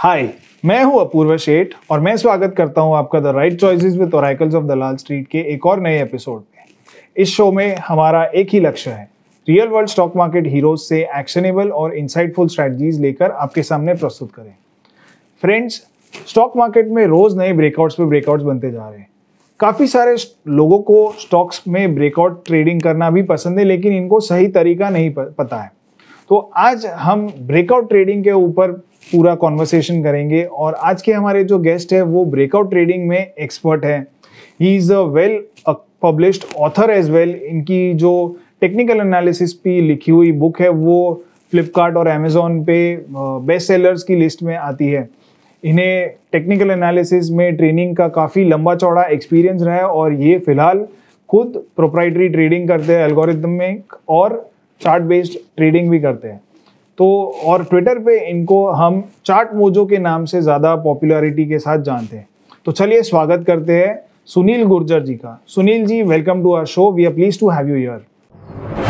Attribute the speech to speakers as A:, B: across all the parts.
A: हाय मैं हूं अपूर्व शेठ और मैं स्वागत करता हूं आपका the right choices with oracles of Lal street के एक और नए एपिसोड में इस शो में हमारा एक ही लक्ष्य है real world stock market heroes से एक्शनेबल और इंसाइटफुल स्ट्रेटजीज लेकर आपके सामने प्रस्तुत करें फ्रेंड्स स्टॉक मार्केट में रोज नए ब्रेकआउट्स पे ब्रेकआउट्स बनते जा रहे हैं काफ़ी सारे लोगों को स्टॉक्स में ब्रेकआउट ट्रेडिंग करना भी पसंद है लेकिन इनको सही तरीका नहीं पता है तो आज हम ब्रेकआउट ट्रेडिंग के ऊपर पूरा कॉन्वर्सेशन करेंगे और आज के हमारे जो गेस्ट है वो ब्रेकआउट ट्रेडिंग में एक्सपर्ट है he is a well published author as well इनकी जो टेक्निकल एनालिसिस पे लिखी हुई बुक है वो फ्लिपकार्ट और अमेजोन पे बेस्ट सेलर्स की लिस्ट में आती है इन्हें टेक्निकल एनालिसिस में ट्रेनिंग का काफ़ी लंबा चौड़ा एक्सपीरियंस रहा है और ये फिलहाल खुद प्रोप्राइटरी ट्रेडिंग करते हैं एल्गोरिदमिक और चार्ट बेस्ड ट्रेडिंग भी करते हैं तो और ट्विटर पे इनको हम चार्ट मोजो के नाम से ज़्यादा पॉपुलैरिटी के साथ जानते हैं तो चलिए स्वागत करते हैं सुनील गुर्जर जी का Sunil ji welcome to our show we are please to have you here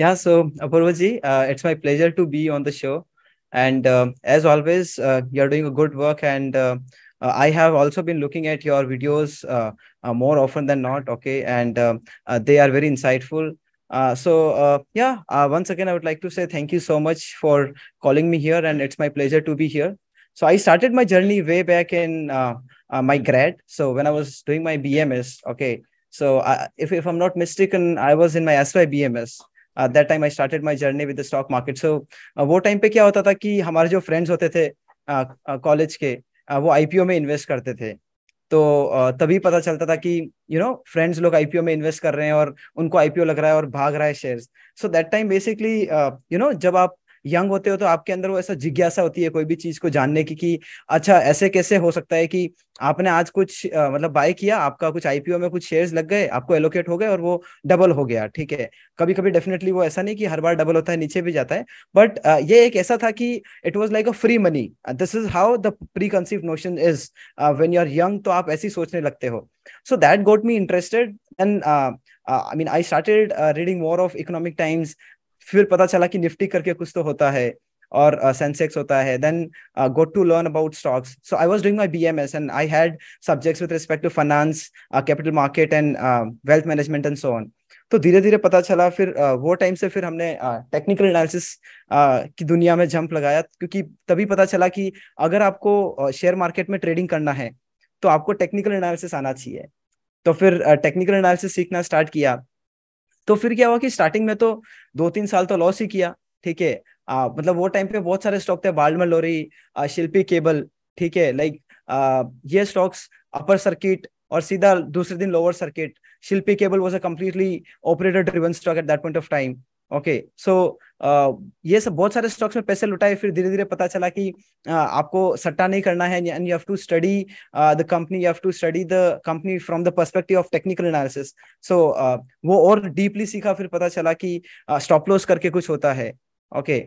B: Yeah, so Apurvaji, uh, it's my pleasure to be on the show. And uh, as always, uh, you're doing a good work. And uh, uh, I have also been looking at your videos uh, more often than not. Okay. And they are very insightful. so, yeah, once again, I would like to say thank you so much for calling me here. And it's my pleasure to be here. So, I started my journey way back in my grad. So, when I was doing my BMS, okay. So, I, if, if I'm not mistaken, I was in my SY BMS that time I started my journey with the stock market so वो time पे क्या होता था कि हमारे जो friends होते थे कॉलेज uh, uh, के uh, वो आईपीओ में इन्वेस्ट करते थे तो तभी पता चलता था कि यू नो फ्रेंड्स लोग आईपीओ में इन्वेस्ट कर रहे हैं और उनको आईपीओ लग रहा है और भाग रहा है shares so that time basically you know जब आप यंग होते हो तो आपके अंदर वो ऐसा जिज्ञासा होती है कोई भी चीज को जानने की कि अच्छा ऐसे कैसे हो सकता है कि आपने आज कुछ आ, मतलब बाय किया आपका कुछ आईपीओ में कुछ शेयर्स लग गए आपको एलोकेट हो गए और वो डबल हो गया ठीक है कभी कभी डेफिनेटली वो ऐसा नहीं कि हर बार डबल होता है नीचे भी जाता है बट ये एक ऐसा था कि it was like a free money this is how the pre conceive notion is when you are young तो आप ऐसे सोचने लगते हो so that got me interested and I mean I started reading more of Economic Times फिर पता चला कि निफ्टी करके कुछ तो होता है और सेंसेक्स uh, होता है then got to learn about stocks so I was doing my B M S and I had subjects with respect to finance capital market and wealth management and so on तो धीरे धीरे पता चला फिर uh, वो time से फिर हमने टेक्निकल uh, एनालिसिस uh, की दुनिया में जंप लगाया क्योंकि तभी पता चला कि अगर आपको शेयर uh, मार्केट में ट्रेडिंग करना है तो आपको टेक्निकल एनालिसिस आना चाहिए तो फिर टेक्निकल uh, एनालिसिस सीखना स्टार्ट किया तो फिर क्या हुआ कि स्टार्टिंग में तो दो तीन साल तो लॉस ही किया ठीक है मतलब वो टाइम पे बहुत सारे स्टॉक थे बालमल लोरी शिल्पी केबल ठीक है लाइक ये स्टॉक्स अपर सर्किट और सीधा दूसरे दिन lower circuit Shilpi cable was a completely operator driven stock at that point of time okay so ये सब बहुत सारे स्टॉक्स में पैसे लुटाए फिर धीरे धीरे पता चला कि आपको सट्टा नहीं करना है and you have to study the company you have to study the company from the perspective of technical analysis so वो और डीपली सीखा फिर पता चला कि स्टॉप लॉस करके कुछ होता है ओके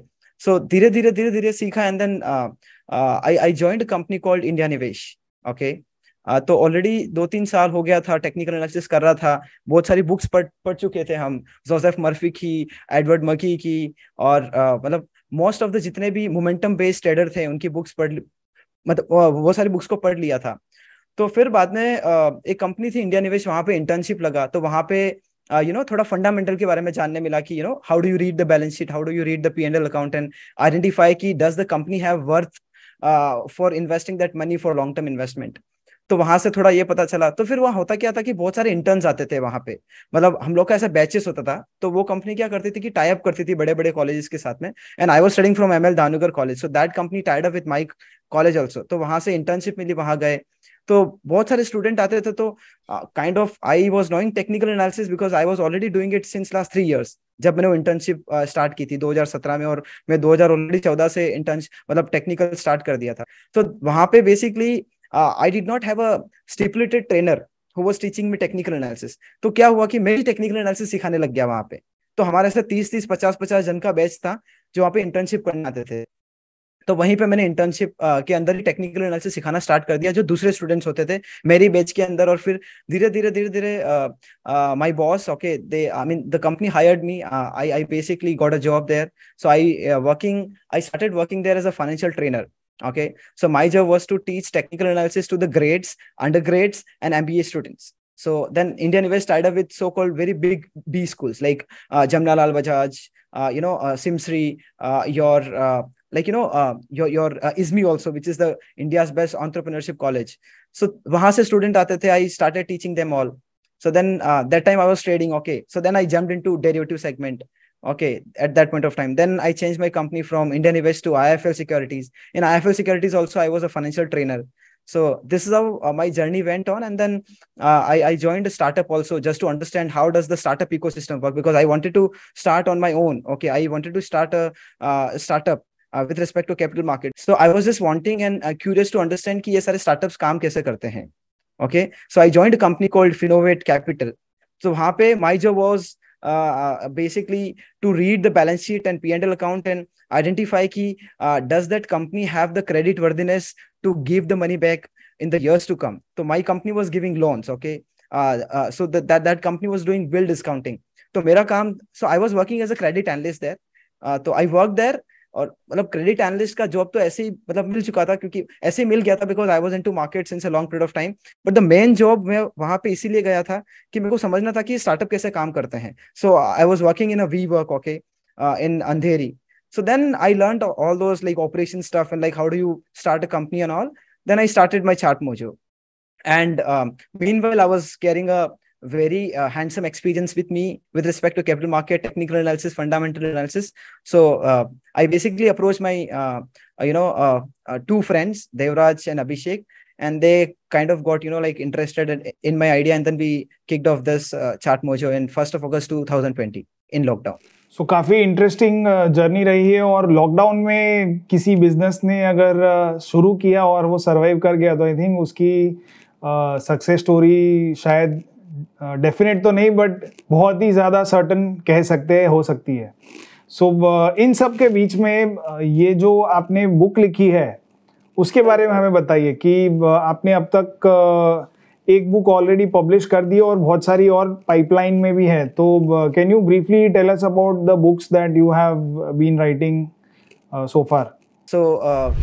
B: सो धीरे धीरे धीरे धीरे सीखा and then I I joined company called India Nivesh okay okay? तो ऑलरेडी दो तीन साल हो गया था टेक्निकल एनालिसिस कर रहा था बहुत सारी बुक्स पढ़ पढ़ चुके थे हम जोसेफ मर्फी की एडवर्ड मकी की और मतलब मोस्ट ऑफ द जितने भी मोमेंटम बेस्ड ट्रेडर थे उनकी बुक्स पढ़ मतलब बहुत सारी बुक्स को पढ़ लिया था तो फिर बाद में एक कंपनी थी इंडिया निवेश वहाँ पे इंटर्नशिप लगा तो वहाँ पे यू नो थोड़ा फंडामेंटल के बारे में जानने मिला कि you know how do you read the balance sheet how do you read the P and L account and identify की does the company have worth for investing that money for long term investment तो वहां से थोड़ा ये पता चला तो फिर वहाँ होता क्या था कि बहुत सारे इंटर्न आते थे वहां पे मतलब हम लोग का ऐसा बैचेस होता था तो वो कंपनी क्या करती थी कि टाइप करती थी बड़े बड़े कॉलेजेस के साथ में and I was studying from M L दानुगर college so that company tied up with my college also तो वहां से इंटर्नशिप मिली वहां गए तो बहुत सारे स्टूडेंट आते थे तो kind of I was knowing technical analysis because I was already doing it since last three years जब मैंने वो इंटर्नशिप स्टार्ट uh, की थी 2017 में और मैं 2014 से इंटर्न मतलब टेक्निकल स्टार्ट कर दिया था तो वहां पे basically uh, I did not have a stipulated trainer who was teaching me technical analysis. तो क्या हुआ कि मैं टेक्निकल एनालिसिस सिखाने लग गया वहां पे तो हमारे साथ तीस तीस पचास पचास जन का बैच था जो वहाँ पे इंटर्नशिप करने आते थे तो वहीं पे मैंने इंटर्नशिप uh, के अंदर ही टेक्निकल एनालिसिस सिखाना स्टार्ट कर दिया जो दूसरे स्टूडेंट्स होते थे मेरी बैच के अंदर और फिर धीरे धीरे धीरे धीरे my boss okay they I mean the company hired me I I basically got a job there so I working I started working there as a financial trainer Okay. So my job was to teach technical analysis to the grades, undergrads, and MBA students. So then Indian Invest tied up with so-called very big B schools like uh, Jamnalal Bajaj, uh, you know, uh, Simsri, uh, your uh, like you know uh, your your uh, ISMI also, which is the India's best entrepreneurship college. So wahan se student aate the, I started teaching them all. So then that time I was trading. Okay, so then I jumped into derivative segment okay at that point of time then i changed my company from indian invest to ifl securities in ifl securities also i was a financial trainer so this is how uh, my journey went on and then uh, I, I joined a startup also just to understand how does the startup ecosystem work because i wanted to start on my own okay i wanted to start a uh, startup uh, with respect to capital market so i was just wanting and uh, curious to understand ki ye sare startups kaam kaise karte hain okay so i joined a company called finovate capital so wahan my job was uh, basically to read the balance sheet and P&L account and identify ki, uh, does that company have the credit worthiness to give the money back in the years to come. So my company was giving loans, okay? Uh, uh so that, that that company was doing bill discounting. So mera kaam, so I was working as a credit analyst there. Uh, so I worked there और मतलब credit analyst का job तो ऐसे ही मतलब मिल चुका था क्योंकि ऐसे ही मिल गया था because I was in to market in long period of time but the main job मैं वहां पे इसीलिए गया था कि मेरे को समझना था कि स्टार्टअप कैसे काम करते हैं so I was working in a WeWork okay in Andheri so then I learn all those like operation stuff and like how do you start a company and all then i started my chart mojo and um, meanwhile i was carrying a very uh, handsome experience with me with respect to capital market technical analysis fundamental analysis so uh, i basically approached my uh, uh you know uh, uh, two friends devraj and abhishek and they kind of got you know like interested in, in my idea and then we kicked off this chart mojo in 1st of august
A: 2020 in lockdown so so, काफ़ी interesting journey रही है और lockdown में किसी business ने अगर शुरू किया और वो सरवाइव कर गया तो आई थिंक उसकी सक्सेस स्टोरी शायद डेफिनेट तो नहीं बट बहुत ही ज़्यादा सर्टन कह सकते हैं हो सकती है सो so, इन सब के बीच में ये जो आपने बुक लिखी है उसके बारे में हमें बताइए कि आपने अब तक एक बुक ऑलरेडी पब्लिश कर दी और बहुत सारी और पाइपलाइन में भी है तो can you briefly tell us about the books that you have been writing so far so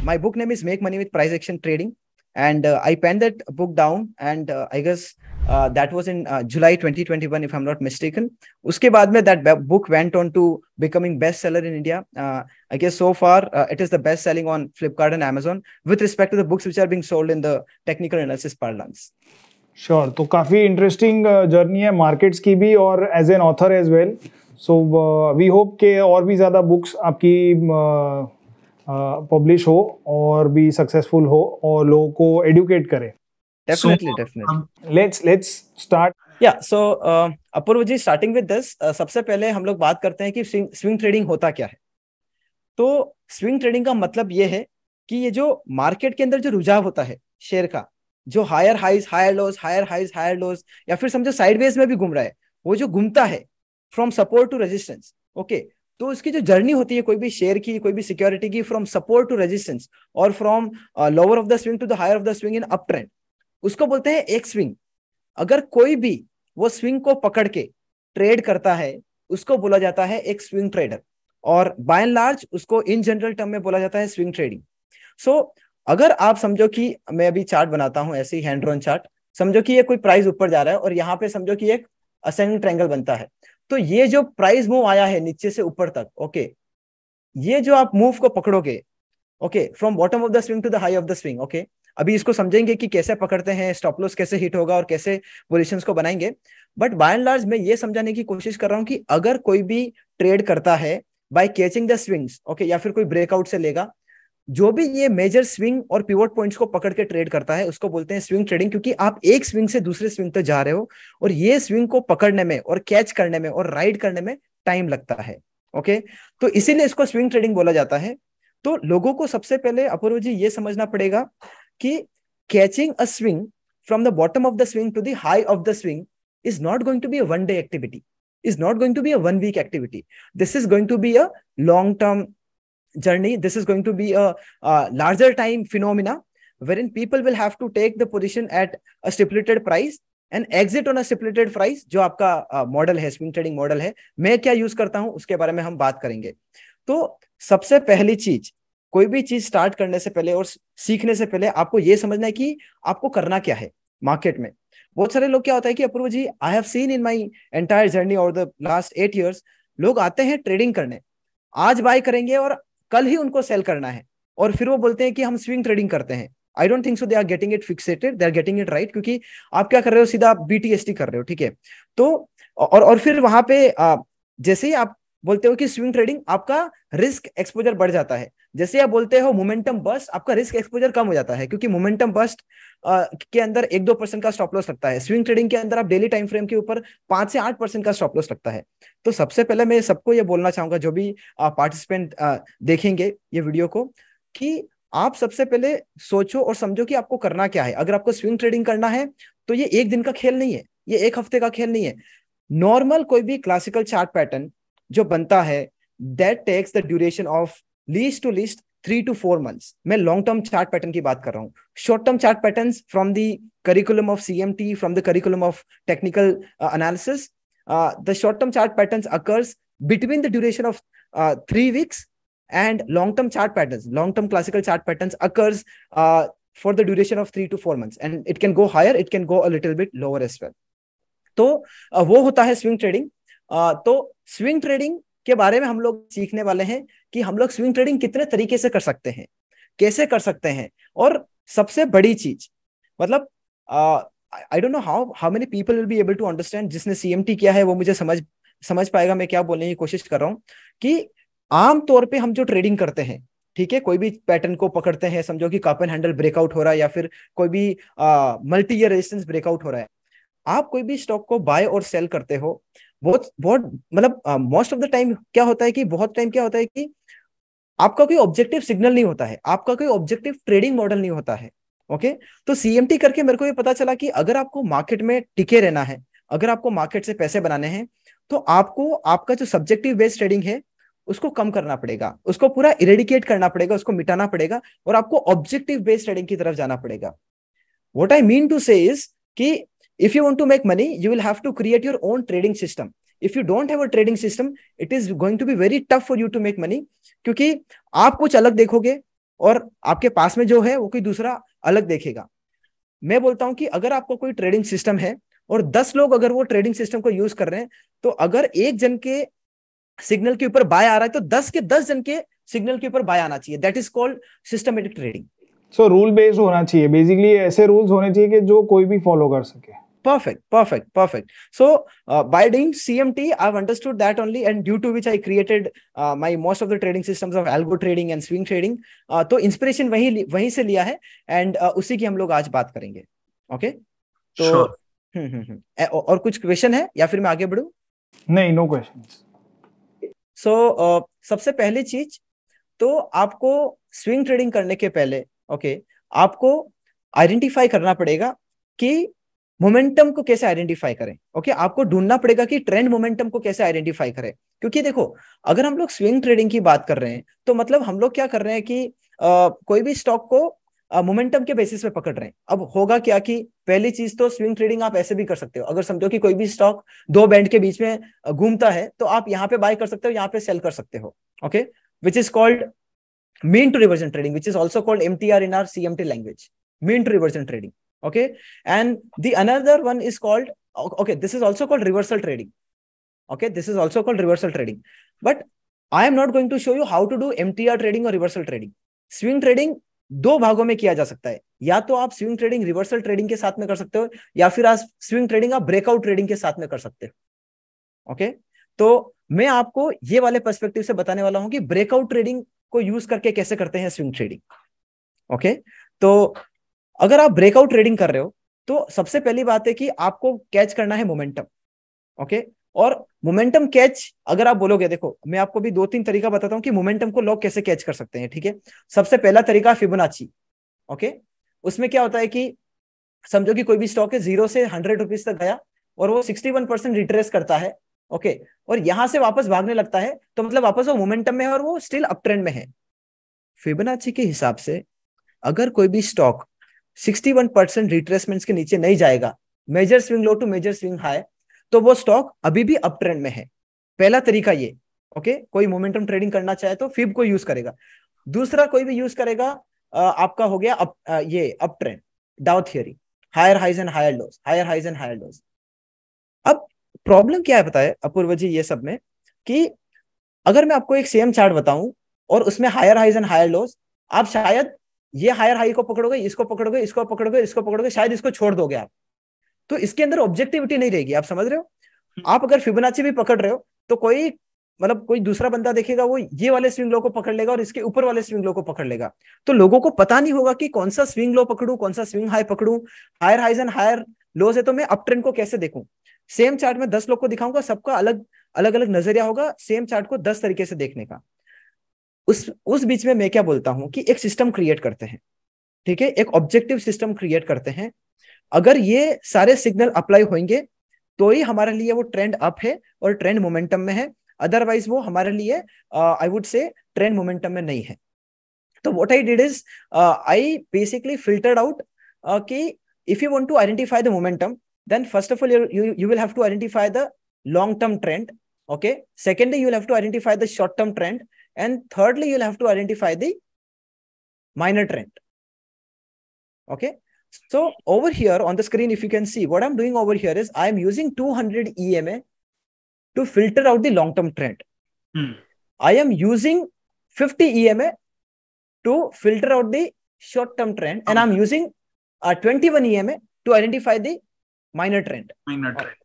A: my book name is make money with price action trading and I pen that book
B: down and I guess that was in July twenty twenty one if I am not mistaken उसके बाद में that book went on to becoming best seller in India I guess so far it is the best selling on Flipkart and Amazon with respect to the books which are being sold in the technical analysis
A: parlance sure तो काफ़ी interesting journey है markets की भी और as an author as well so we hope के और भी ज़्यादा बुक्स आपकी पब्लिश uh, uh, हो और भी सक्सेसफुल हो और लोगों को एडुकेट करें definitely
B: so, definitely um,
A: let's
B: या so Apoorva ji starting with this सबसे पहले हम लोग बात करते हैं कि स्विंग स्विंग ट्रेडिंग होता क्या है तो स्विंग ट्रेडिंग का मतलब ये है कि ये जो मार्केट के अंदर जो रुझाव होता है शेयर का जो higher highs higher lows higher highs higher lows या फिर समझो साइडवेज में भी घूम रहा है वो जो घूमता है from support to resistance okay तो उसकी जो जर्नी होती है कोई भी शेयर की कोई भी सिक्योरिटी की फ्रॉम सपोर्ट टू रेजिस्टेंस और from lower of the swing to the higher of the swing in up trend उसको बोलते हैं एक स्विंग अगर कोई भी वो स्विंग को पकड़ के ट्रेड करता है उसको बोला जाता है एक स्विंग ट्रेडर और बाय एंड लार्ज उसको इन जनरल टर्म में बोला जाता है स्विंग ट्रेडिंग सो अगर आप समझो कि मैं अभी चार्ट बनाता हूं ऐसे ही हैंड ड्रॉन चार्ट समझो कि ये कोई प्राइस ऊपर जा रहा है और यहाँ पे समझो कि एक असेंडिंग ट्रैंगल बनता है तो ये जो प्राइस मूव आया है नीचे से ऊपर तक ओके ये जो आप मूव को पकड़ोगे okay from bottom of the swing to the high of the swing okay अभी इसको समझेंगे कि कैसे पकड़ते हैं स्टॉप लॉस कैसे हिट होगा और कैसे पोजिशन को बनाएंगे बट बाय एंड लार्ज मैं ये समझाने की कोशिश कर रहा हूँ कि अगर कोई भी ट्रेड करता है by catching the swings okay या फिर कोई ब्रेकआउट से लेगा जो भी ये मेजर स्विंग और पिवट पॉइंट्स को पकड़ के ट्रेड करता है उसको बोलते हैं स्विंग ट्रेडिंग क्योंकि आप एक स्विंग से दूसरे स्विंग तक जा रहे हो और ये स्विंग को पकड़ने में और कैच करने में और राइड करने में टाइम लगता है ओके तो इसीलिए इसको स्विंग ट्रेडिंग बोला जाता है तो लोगों को सबसे पहले अपूर्व जी ये समझना पड़ेगा कि catching a swing from the bottom of the swing to the high of the swing is not going to be a one day activity is not going to be a one week activity this is going to be a long term journey this is going to be a larger time phenomena where in people will have to take the position at a stipulated price and exit on a price जो आपका model uh, है swing trading model है मैं क्या use करता हूँ उसके बारे में हम बात करेंगे तो सबसे पहली चीज कोई भी चीज स्टार्ट करने से पहले और सीखने से पहले आपको ये समझना है कि आपको करना क्या है मार्केट में बहुत सारे लोग क्या होता है कि अपूर्व ji I have seen in my entire journey और द लास्ट एट ईयर्स लोग आते हैं ट्रेडिंग करने आज बाय करेंगे और कल ही उनको सेल करना है और फिर वो बोलते हैं कि हम स्विंग ट्रेडिंग करते हैं I don't think so they are getting it fixated they are getting it right क्योंकि आप क्या कर रहे हो सीधा टी कर रहे हो ठीक है तो और और फिर वहां पे जैसे ही आप बोलते हो कि स्विंग ट्रेडिंग आपका रिस्क एक्सपोजर बढ़ जाता है जैसे आप बोलते हो मोमेंटम बस आपका रिस्क एक्सपोजर कम हो जाता है क्योंकि मोमेंटम बस के अंदर एक दो परसेंट का स्टॉप लॉस लगता है स्विंग ट्रेडिंग के अंदर आप डेली टाइम फ्रेम के ऊपर पांच से आठ परसेंट का स्टॉप लॉस लगता है तो सबसे पहले मैं सबको ये बोलना चाहूंगा जो भी पार्टिसिपेंट देखेंगे ये वीडियो को कि आप सबसे पहले सोचो और समझो कि आपको करना क्या है अगर आपको स्विंग ट्रेडिंग करना है तो ये एक दिन का खेल नहीं है ये एक हफ्ते का खेल नहीं है नॉर्मल कोई भी क्लासिकल चार्ट पैटर्न जो बनता है that takes the duration of least to least three to four months मैं लॉन्ग टर्म चार्ट पैटर्न की बात कर रहा हूँ short term chart pattern from the curriculum of C M T from the curriculum of technical analysis the short term chart pattern occurs between the duration of three weeks and long term chart pattern long term classical chart pattern occurs for the duration of three to four months and it can go higher it can go a little bit lower as well तो uh, वो होता है swing trading uh, तो swing trading के बारे में हम लोग सीखने वाले हैं कि हम लोग स्विंग ट्रेडिंग कितने तरीके से कर सकते हैं कैसे कर सकते हैं और सबसे बड़ी चीज मतलब I don't know how how many people will be able to understand जिसने सीएमटी किया है वो मुझे समझ समझ पाएगा मैं क्या बोलने की कोशिश कर रहा हूँ कि आमतौर पे हम जो ट्रेडिंग करते हैं ठीक है कोई भी पैटर्न को पकड़ते हैं समझो कि कप एंड हैंडल ब्रेकआउट हो रहा है या फिर कोई भी मल्टी ईयर रेजिस्टेंस ब्रेकआउट हो रहा है आप कोई भी स्टॉक को बाय और सेल करते हो बहुत बहुत मतलब मोस्ट ऑफ द टाइम क्या होता है कि बहुत टाइम क्या होता है कि आपका कोई ऑब्जेक्टिव सिग्नल नहीं होता है आपका कोई ऑब्जेक्टिव ट्रेडिंग मॉडल नहीं होता है ओके तो सीएमटी करके मेरे को ये पता चला कि अगर आपको मार्केट में टिके रहना है अगर आपको मार्केट से पैसे बनाने हैं तो आपको आपका जो सब्जेक्टिव बेस्ड ट्रेडिंग है उसको कम करना पड़ेगा उसको पूरा इरेडिकेट करना पड़ेगा उसको मिटाना पड़ेगा और आपको ऑब्जेक्टिव बेस्ड ट्रेडिंग की तरफ जाना पड़ेगा वॉट आई मीन टू से कि if you want to make money you will have to create your own trading system if you don't have a trading system it is going to be very tough for you to make money kyunki aap kuch alag dekhoge aur aapke paas mein jo hai wo koi dusra alag dekhega मैं बोलता हूं कि अगर आपका कोई trading system है और 10 लोग अगर वो ट्रेडिंग सिस्टम को यूज कर रहे हैं तो अगर एक जन के सिग्नल के ऊपर बाय आ रहा है तो 10 के 10 जन के सिग्नल के ऊपर बाय आना चाहिए that
A: is called systematic trading so rule based होना चाहिए बेसिकली ऐसे रूल्स होने चाहिए कि जो कोई भी फॉलो कर सके perfect perfect perfect so uh, by doing cmt i've
B: understood that only and due to which i created uh, my most of the trading systems of algo trading and swing trading uh, तो inspiration वही wahi se liya hai and uh, usi ki hum log aaj baat karenge okay? तो sure. hmm, hmm. हुँ, और कुछ question है या फिर मैं आगे बढ़ू
A: नहीं नो क्वेश्चन
B: सो सबसे पहली चीज तो आपको स्विंग ट्रेडिंग करने के पहले okay okay, aapko identify karna padega ki momentum को कैसे आइडेंटिफाई करें ओके okay? आपको ढूंढना पड़ेगा कि ट्रेंड मोमेंटम को कैसे आइडेंटिफाई करें क्योंकि देखो अगर हम लोग स्विंग ट्रेडिंग की बात कर रहे हैं तो मतलब हम लोग क्या कर रहे हैं कि आ, कोई भी स्टॉक को मोमेंटम के बेसिस पे पकड़ रहे हैं अब होगा क्या कि पहली चीज तो स्विंग ट्रेडिंग आप ऐसे भी कर सकते हो अगर समझो कि कोई भी स्टॉक दो बैंड के बीच में घूमता है तो आप यहाँ पे बाय कर सकते हो यहाँ पे सेल कर सकते हो okay which is called mean to reversion trading which is also called M T R in R C M T language mean to reversion trading okay and the another one is called okay this is also called reversal trading okay this is also called reversal trading but i am not going to show you how to do mtr trading or reversal trading swing trading दो भागों में किया जा सकता है या तो आप स्विंग ट्रेडिंग रिवर्सल ट्रेडिंग के साथ में कर सकते हो या फिर आप स्विंग ट्रेडिंग आप ब्रेकआउट ट्रेडिंग के साथ में कर सकते हो ओके तो मैं आपको ये वाले पर्सपेक्टिव से बताने वाला हूं कि ब्रेकआउट ट्रेडिंग को यूज करके कैसे करते हैं स्विंग ट्रेडिंग ओके तो अगर आप ब्रेकआउट ट्रेडिंग कर रहे हो तो सबसे पहली बात है कि आपको कैच करना है मोमेंटम ओके और मोमेंटम कैच अगर आप बोलोगे देखो मैं आपको भी दो तीन तरीका बताता हूँ कि मोमेंटम को लोग कैसे कैच कर सकते हैं ठीक है सबसे पहला तरीका फिबोनाची ओके उसमें क्या होता है कि समझो कि कोई भी स्टॉक है जीरो से हंड्रेड रुपीज तक गया और वो सिक्सटी वन परसेंट रिट्रेस करता है ओके और यहां से वापस भागने लगता है तो मतलब वापस वो मोमेंटम में है और वो स्टिल अप ट्रेंड में है फिबोनाची के हिसाब से अगर कोई भी स्टॉक 61 परसेंट रिट्रेसमेंट के नीचे नहीं जाएगा major swing low to major swing high तो वो स्टॉक अभी भी अप ट्रेंड में है पहला तरीका ये ओके कोई मोमेंटम ट्रेडिंग करना चाहे तो फिब को यूज करेगा दूसरा कोई भी यूज करेगा आपका हो गया अप ये up trend Dow theory higher highs and higher lows higher highs and higher lows अब प्रॉब्लम क्या है पता है अपूर्व जी ये सब में कि अगर मैं आपको एक सेम चार्ट बताऊं और उसमें higher highs and higher lows आप शायद ये हायर हाई को पकड़ोगे इसको पकड़ोगे इसको पकड़ोगे इसको पकड़ोगे शायद इसको छोड़ दोगे आप तो इसके अंदर ऑब्जेक्टिविटी नहीं रहेगी आप समझ रहे हो हम्म। आप अगर फिबोनाची भी पकड़ रहे हो तो कोई मतलब कोई दूसरा बंदा देखेगा वो ये वाले स्विंग लो को पकड़ लेगा और इसके ऊपर वाले स्विंग लो को पकड़ लेगा तो लोगों को पता नहीं होगा कि कौन सा स्विंग लो पकड़ू कौन सा स्विंग हाई पकड़ू higher highs and higher low से तो मैं अप ट्रेंड को कैसे देखूं सेम चार्ट में दस लोग को दिखाऊंगा सबका अलग अलग अलग नजरिया होगा सेम चार्ट को दस तरीके से देखने का उस उस बीच में मैं क्या बोलता हूँ कि एक सिस्टम क्रिएट करते हैं ठीक है एक ऑब्जेक्टिव सिस्टम क्रिएट करते हैं अगर ये सारे सिग्नल अप्लाई होंगे तो ही हमारे लिए वो ट्रेंड अप है और ट्रेंड मोमेंटम में है अदरवाइज वो हमारे लिए I would say trend momentum में नहीं है तो what I did is I basically filtered out कि if you want to identify the momentum then first of all you will have to identify the long term trend okay trend you will have to identify the short term trend And thirdly, you'll have to identify the minor trend. Okay. So over here on the screen, if you can see, what I'm doing over here is I'm using 200 EMA to filter out the long-term trend. Hmm. I am using 50 EMA to filter out the short-term trend. And I'm using uh, a 21 EMA to identify the minor trend. Minor trend.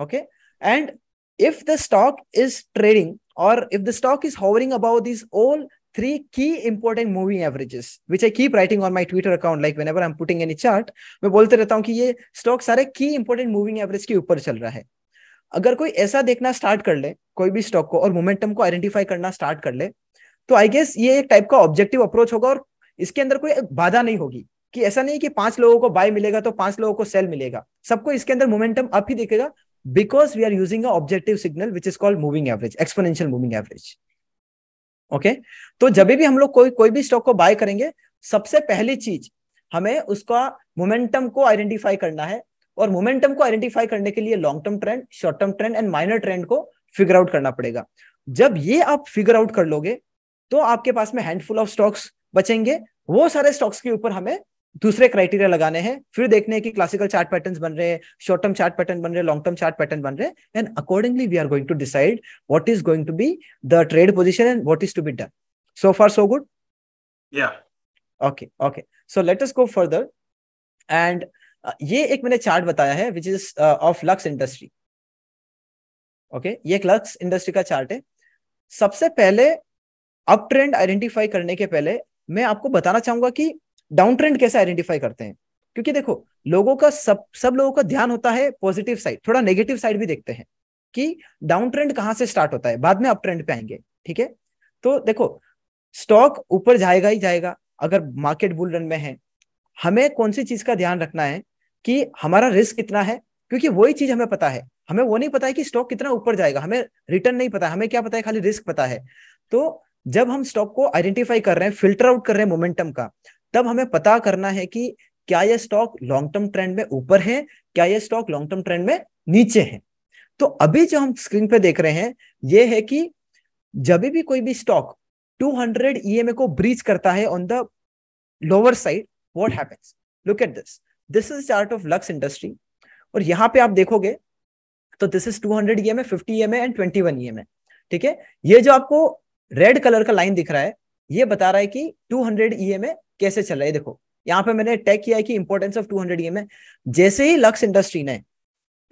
B: Okay. And if the stock is trading or if the stock is hovering above these all three key important moving averages which I keep writing on my Twitter account like whenever I'm putting any chart मैं बोलते रहता हूँ कि ये stock सारे की important moving average के ऊपर चल रहा है अगर कोई ऐसा देखना स्टार्ट कर ले कोई भी स्टॉक को और मोमेंटम को आइडेंटिफाई करना स्टार्ट कर ले तो आई गेस ये एक टाइप का ऑब्जेक्टिव अप्रोच होगा और इसके अंदर कोई बाधा नहीं होगी कि ऐसा नहीं कि पांच लोगों को बाय मिलेगा तो पांच लोगों को सेल मिलेगा सबको इसके अंदर मोमेंटम अप ही दिखेगा because we are using an objective signal which is called moving average exponential moving average okay okay? तो जब भी हम लोग कोई कोई भी स्टॉक को बाय करेंगे सबसे पहली चीज हमें उसका मोमेंटम को आइडेंटिफाई करना है और मोमेंटम को आइडेंटिफाई करने के लिए long term trend short term trend and minor trend को फिगर आउट करना पड़ेगा जब ये आप फिगर आउट कर लोगे तो आपके पास में हैंडफुल ऑफ स्टॉक्स बचेंगे वो सारे स्टॉक्स के ऊपर हमें दूसरे क्राइटेरिया लगाने हैं फिर देखने हैं कि क्लासिकल चार्ट पैटर्न्स बन रहे हैं शॉर्ट टर्म चार्ट पैटर्न बन रहे हैं लॉन्ग टर्म चार्ट पैटर्न बन रहे हैं and accordingly we are going to decide what is going to be the trade position and what is to be done so far so good या okay okay so let us go further and ये एक मैंने chart बताया है which is of Lux industry okay ये एक lux industry का chart है सबसे पहले अप ट्रेंड आइडेंटिफाई करने के पहले मैं आपको बताना चाहूंगा कि डाउन ट्रेंड कैसे आइडेंटिफाई करते हैं क्योंकि देखो लोगों का सब सब लोगों का ध्यान होता है पॉजिटिव साइड थोड़ा नेगेटिव साइड भी देखते हैं कि डाउन ट्रेंड कहां से स्टार्ट होता है बाद में अप ट्रेंड पे आएंगे ठीक है तो देखो स्टॉक ऊपर जाएगा ही जाएगा अगर मार्केट बुल रन में है हमें कौन सी चीज का ध्यान रखना है कि हमारा रिस्क कितना है क्योंकि वही चीज हमें पता है हमें वो नहीं पता है कि स्टॉक कितना ऊपर जाएगा हमें रिटर्न नहीं पता है हमें क्या पता है खाली रिस्क पता है तो जब हम स्टॉक को आइडेंटिफाई कर रहे हैं फिल्टर आउट कर रहे हैं मोमेंटम का तब हमें पता करना है कि क्या यह स्टॉक लॉन्ग टर्म ट्रेंड में ऊपर है क्या यह स्टॉक लॉन्ग टर्म ट्रेंड में नीचे है तो अभी जो हम स्क्रीन पे देख रहे हैं ये है कि जब भी कोई भी स्टॉक 200 हंड्रेड ए को ब्रीच करता है on the lower side what happens look at this this is chart of Lux industry और यहां पे आप देखोगे तो this is 200 hundred EMA 50 EMA and 21 one ठीक है ये जो आपको रेड कलर का लाइन दिख रहा है ये बता रहा है कि 200 हंड्रेड e कैसे चल रहा है देखो यहाँ पे मैंने टैग किया है कि इंपॉर्टेंस ऑफ 200 हंड्रेड जैसे ही लक्स इंडस्ट्री ने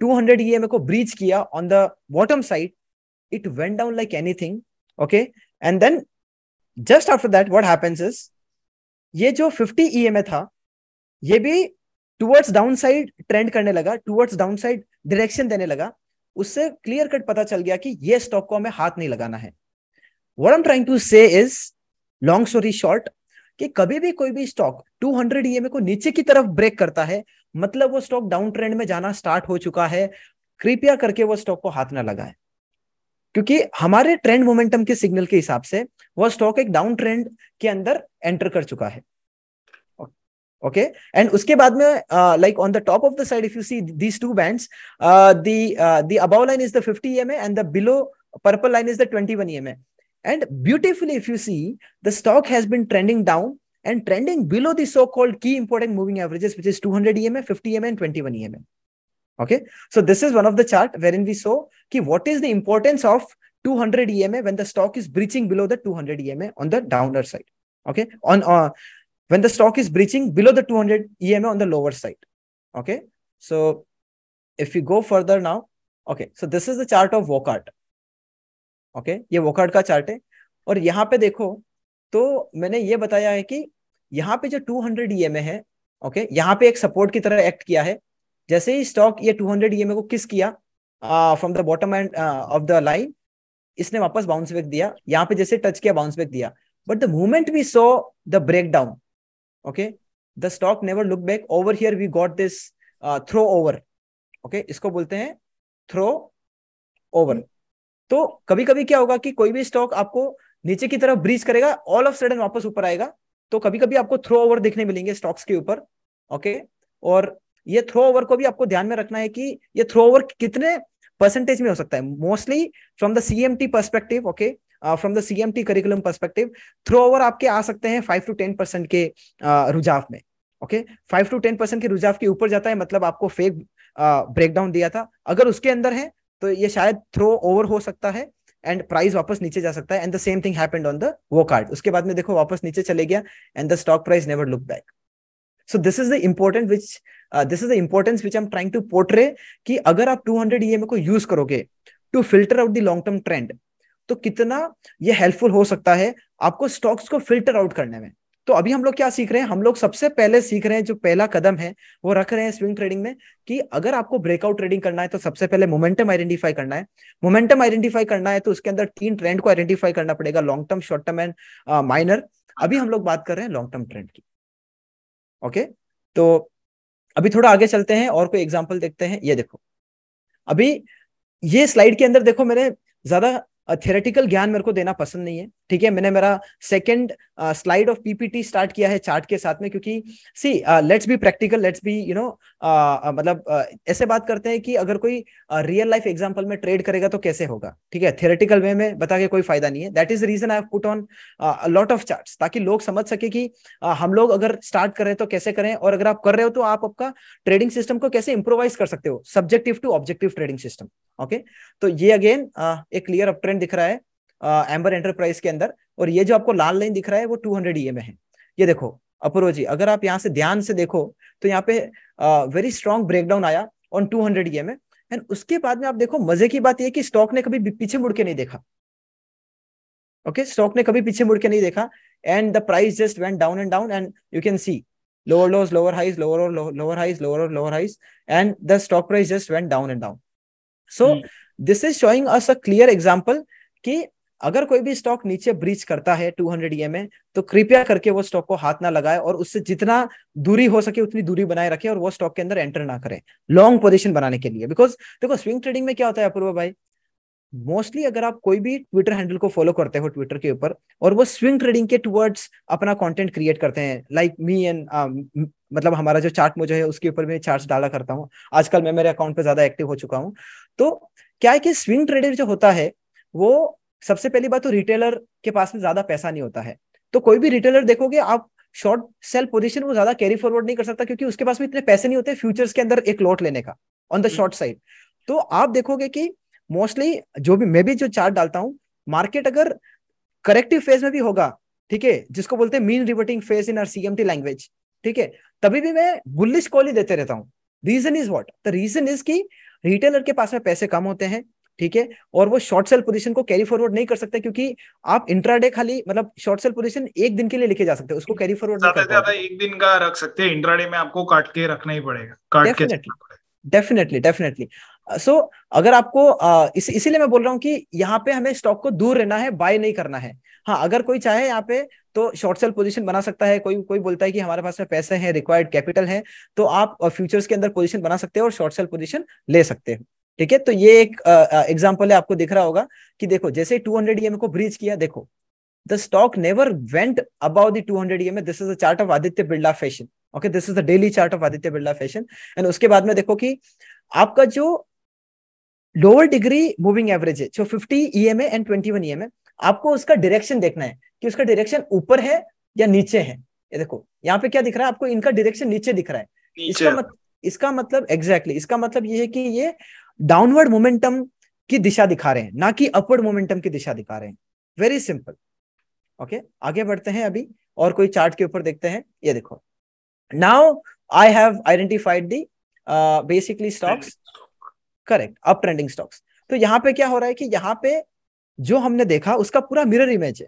B: 200 हंड्रेड e को ब्रीच किया on the bottom side it went down like anything okay and then just after that what happens is ये जो 50 ई e था ये भी टूवर्ड्स डाउन साइड ट्रेंड करने लगा टूवर्ड्स डाउन साइड डायरेक्शन देने लगा उससे क्लियर कट पता चल गया कि ये स्टॉक को हमें हाथ नहीं लगाना है what I am trying to say is long story short कि कभी भी कोई भी स्टॉक 200 हंड्रेड ई को नीचे की तरफ ब्रेक करता है मतलब वो स्टॉक डाउन ट्रेंड में जाना स्टार्ट हो चुका है कृपया करके वो स्टॉक को हाथ ना लगाए क्योंकि हमारे ट्रेंड मोमेंटम के सिग्नल के हिसाब से वह स्टॉक एक डाउन ट्रेंड के अंदर एंटर कर चुका है ओके एंड उसके बाद में like on the top of the side if you see these two bands the the above line is the 50 M and the below purple line is the 21 M And beautifully, if you see, the stock has been trending down and trending below the so-called key important moving averages, which is 200 EMA, 50 EMA, and 21 EMA. Okay, so this is one of the chart wherein we saw ki what is the importance of 200 EMA when the stock is breaching below the 200 EMA on the downward side. Okay, on uh, when the stock is breaching below the 200 EMA on the lower side. Okay, so if we go further now, okay, so this is the chart of Wokart. Okay ये वोकर्ड का chart है और यहाँ पे देखो तो मैंने ये बताया है कि यहाँ पे जो 200 हंड्रेड ई है ओके यहाँ पे एक सपोर्ट की तरह एक्ट किया है जैसे ही स्टॉक ये 200 हंड्रेड ई को किस किया from the bottom end of the line इसने वापस बाउंस बैक दिया यहाँ पे जैसे टच किया बाउंस बैक दिया but the movement we so the break down okay the stock never look back over here we got this throw over okay इसको बोलते हैं थ्रो ओवर तो कभी कभी क्या होगा कि कोई भी स्टॉक आपको नीचे की तरफ ब्रीच करेगा ऑल ऑफ सडन वापस ऊपर आएगा तो कभी कभी आपको थ्रो ओवर देखने मिलेंगे स्टॉक्स के ऊपर ओके और ये थ्रो ओवर को भी आपको ध्यान में रखना है कि ये थ्रो ओवर कितने परसेंटेज में हो सकता है mostly from the CMT perspective okay from the T curriculum perspective throw over आपके आ सकते हैं फाइव टू टेन परसेंट के uh, रुझाव में okay five to ten percent के रुझाव के ऊपर जाता है मतलब आपको फेक ब्रेकडाउन uh, दिया था अगर उसके अंदर है तो ये शायद थ्रो ओवर हो सकता है एंड प्राइस वापस नीचे जा सकता है and the same thing happened on the वो कार्ड उसके बाद में देखो वापस नीचे चले गया and the stock price never look back so this is the important which this is the importance which I am trying to portray कि अगर आप टू हंड्रेड एम ए को यूज करोगे to filter out the long term trend तो कितना ये helpful हो सकता है आपको स्टॉक्स को फिल्टर आउट करने में तो अभी हम लोग क्या सीख रहे हैं हम लोग सबसे पहले सीख रहे हैं जो पहला कदम है वो रख रहे हैं स्विंग ट्रेडिंग में कि अगर आपको ब्रेकआउट ट्रेडिंग करना है तो सबसे पहले मोमेंटम आइडेंटिफाई करना है मोमेंटम आइडेंटिफाई करना है तो उसके अंदर तीन ट्रेंड को आइडेंटिफाई करना पड़ेगा long term short term and minor अभी हम लोग बात कर रहे हैं लॉन्ग टर्म ट्रेंड की ओके तो अभी थोड़ा आगे चलते हैं और कोई एग्जाम्पल देखते हैं ये देखो अभी ये स्लाइड के अंदर देखो मेरे ज्यादा थियरेटिकल uh, ज्ञान मेरे को देना पसंद नहीं है ठीक है मैंने मेरा second slide of PPT start किया है चार्ट के साथ में क्योंकि see let's be practical let's be you know मतलब uh, ऐसे बात करते हैं कि अगर कोई रियल लाइफ एग्जाम्पल में ट्रेड करेगा तो कैसे होगा ठीक है थियोरेटिकल वे में बता के कोई फायदा नहीं है that is reason I put on lot of chart ताकि लोग समझ सके कि uh, हम लोग अगर स्टार्ट करें तो कैसे करें और अगर आप कर रहे हो तो आप आपका ट्रेडिंग सिस्टम को कैसे इंप्रोवाइज कर सकते हो subjective to objective trading system okay तो ये अगेन uh, एक क्लियर अप ट्रेंड दिख रहा है एम्बर एंटरप्राइज के अंदर और ये जो आपको लाल लाइन दिख रहा है वो टू हंड्रेड ई है ये देखो अप्रो जी अगर आप यहाँ से ध्यान से देखो तो यहाँ पे वेरी स्ट्रॉन्ग ब्रेकडाउन आया ऑन टू हंड्रेड ई में एंड उसके बाद में आप देखो मजे की बात यह कि स्टॉक ने कभी पीछे मुड़ के नहीं देखा ओके okay? स्टॉक ने कभी पीछे मुड़ के नहीं देखा and the price just went down and down and you can see lower lower lower highs lower और लोअर हाइज लोअर और lower highs and the stock price just went down and down so this is showing us a clear example कि अगर कोई भी stock नीचे breach करता है 200 hundred EMA तो कृपया करके वो स्टॉक को हाथ ना लगाए और उससे जितना दूरी हो सके उतनी दूरी बनाए रखे और वो स्टॉक के अंदर एंटर ना करें लॉन्ग पोजिशन बनाने के लिए बिकॉज देखो स्विंग ट्रेडिंग में क्या होता है अपूर्व भाई मोस्टली अगर आप कोई भी ट्विटर हैंडल को फॉलो करते हो ट्विटर के ऊपर और वो स्विंग ट्रेडिंग के टुवर्ड्स अपना कंटेंट क्रिएट करते हैं लाइक मी एंड मतलब हमारा जो चार्ट मुझे है उसके ऊपर मैं चार्ट डाला करता हूँ आजकल मैं मेरे अकाउंट पे ज्यादा एक्टिव हो चुका हूँ तो क्या है कि स्विंग ट्रेडर जो होता है वो सबसे पहली बात तो रिटेलर के पास में ज्यादा पैसा नहीं होता है तो कोई भी रिटेलर देखोगे आप शॉर्ट सेल पोजिशन वो ज्यादा कैरी फॉरवर्ड नहीं कर सकता क्योंकि उसके पास में इतने पैसे नहीं होते फ्यूचर्स के अंदर एक लॉट लेने का ऑन द शॉर्ट साइड तो आप देखोगे कि मोस्टली जो भी मैं भी जो चार्ट डालता हूँ मार्केट अगर करेक्टिव फेज में भी होगा ठीक है जिसको बोलते हैं mean reverting phase in our CMT language ठीक है तभी भी मैं बुलिश कॉल ही देते रहता हूँ reason is what the reason is की रिटेलर के पास में पैसे कम होते हैं ठीक है और वो शॉर्ट सेल पोजीशन को कैरी फॉरवर्ड नहीं कर सकते क्योंकि आप इंट्राडे खाली मतलब शॉर्ट सेल पोजीशन एक दिन के लिए लेके जा सकते हैं उसको कैरी फॉरवर्ड
A: ज्यादा ज्यादा एक दिन का रख सकते हैं इंट्राडे में आपको काट के रखना ही पड़ेगा काट के
B: डेफिनेटली डेफिनेटली सो अगर आपको uh, इस, इसीलिए मैं बोल रहा हूँ कि यहाँ पे हमें स्टॉक को दूर रहना है बाय नहीं करना है हाँ अगर कोई चाहे यहाँ पे तो शॉर्ट सेल पोजीशन बना सकता है कोई कोई बोलता है कि हमारे पास में पैसे हैं रिक्वायर्ड कैपिटल है तो आप फ्यूचर्स uh, के अंदर पोजीशन बना सकते हैं और शॉर्ट सेल पोजीशन ले सकते हैं ठीक है तो ये एक एग्जाम्पल है आपको दिख रहा होगा कि देखो जैसे टू हंड्रेड ईएमए को ब्रीच किया देखो the stock never went about the 200 hundred EM this is a chart of Aditya Birla fashion okay this is the daily chart of Aditya Birla fashion and उसके बाद में देखो कि आपका जो लोअर डिग्री मूविंग एवरेज है जो fifty 50 EMA and twenty one 21 EMA आपको उसका डायरेक्शन देखना है कि उसका डायरेक्शन ऊपर है या नीचे है ये देखो यहाँ पे क्या दिख रहा है आपको इनका डायरेक्शन नीचे दिख रहा है इसका मत, इसका मतलब एग्जैक्टली exactly, इसका मतलब ये है कि ये डाउनवर्ड मोमेंटम की दिशा दिखा रहे हैं ना कि अपवर्ड मोमेंटम की दिशा दिखा रहे हैं वेरी सिंपल ओके आगे बढ़ते हैं अभी और कोई चार्ट के ऊपर देखते हैं ये देखो now I have identified the basically stocks correct up trending stocks तो यहाँ पे क्या हो रहा है कि यहाँ पे जो हमने देखा उसका पूरा मिरर इमेज है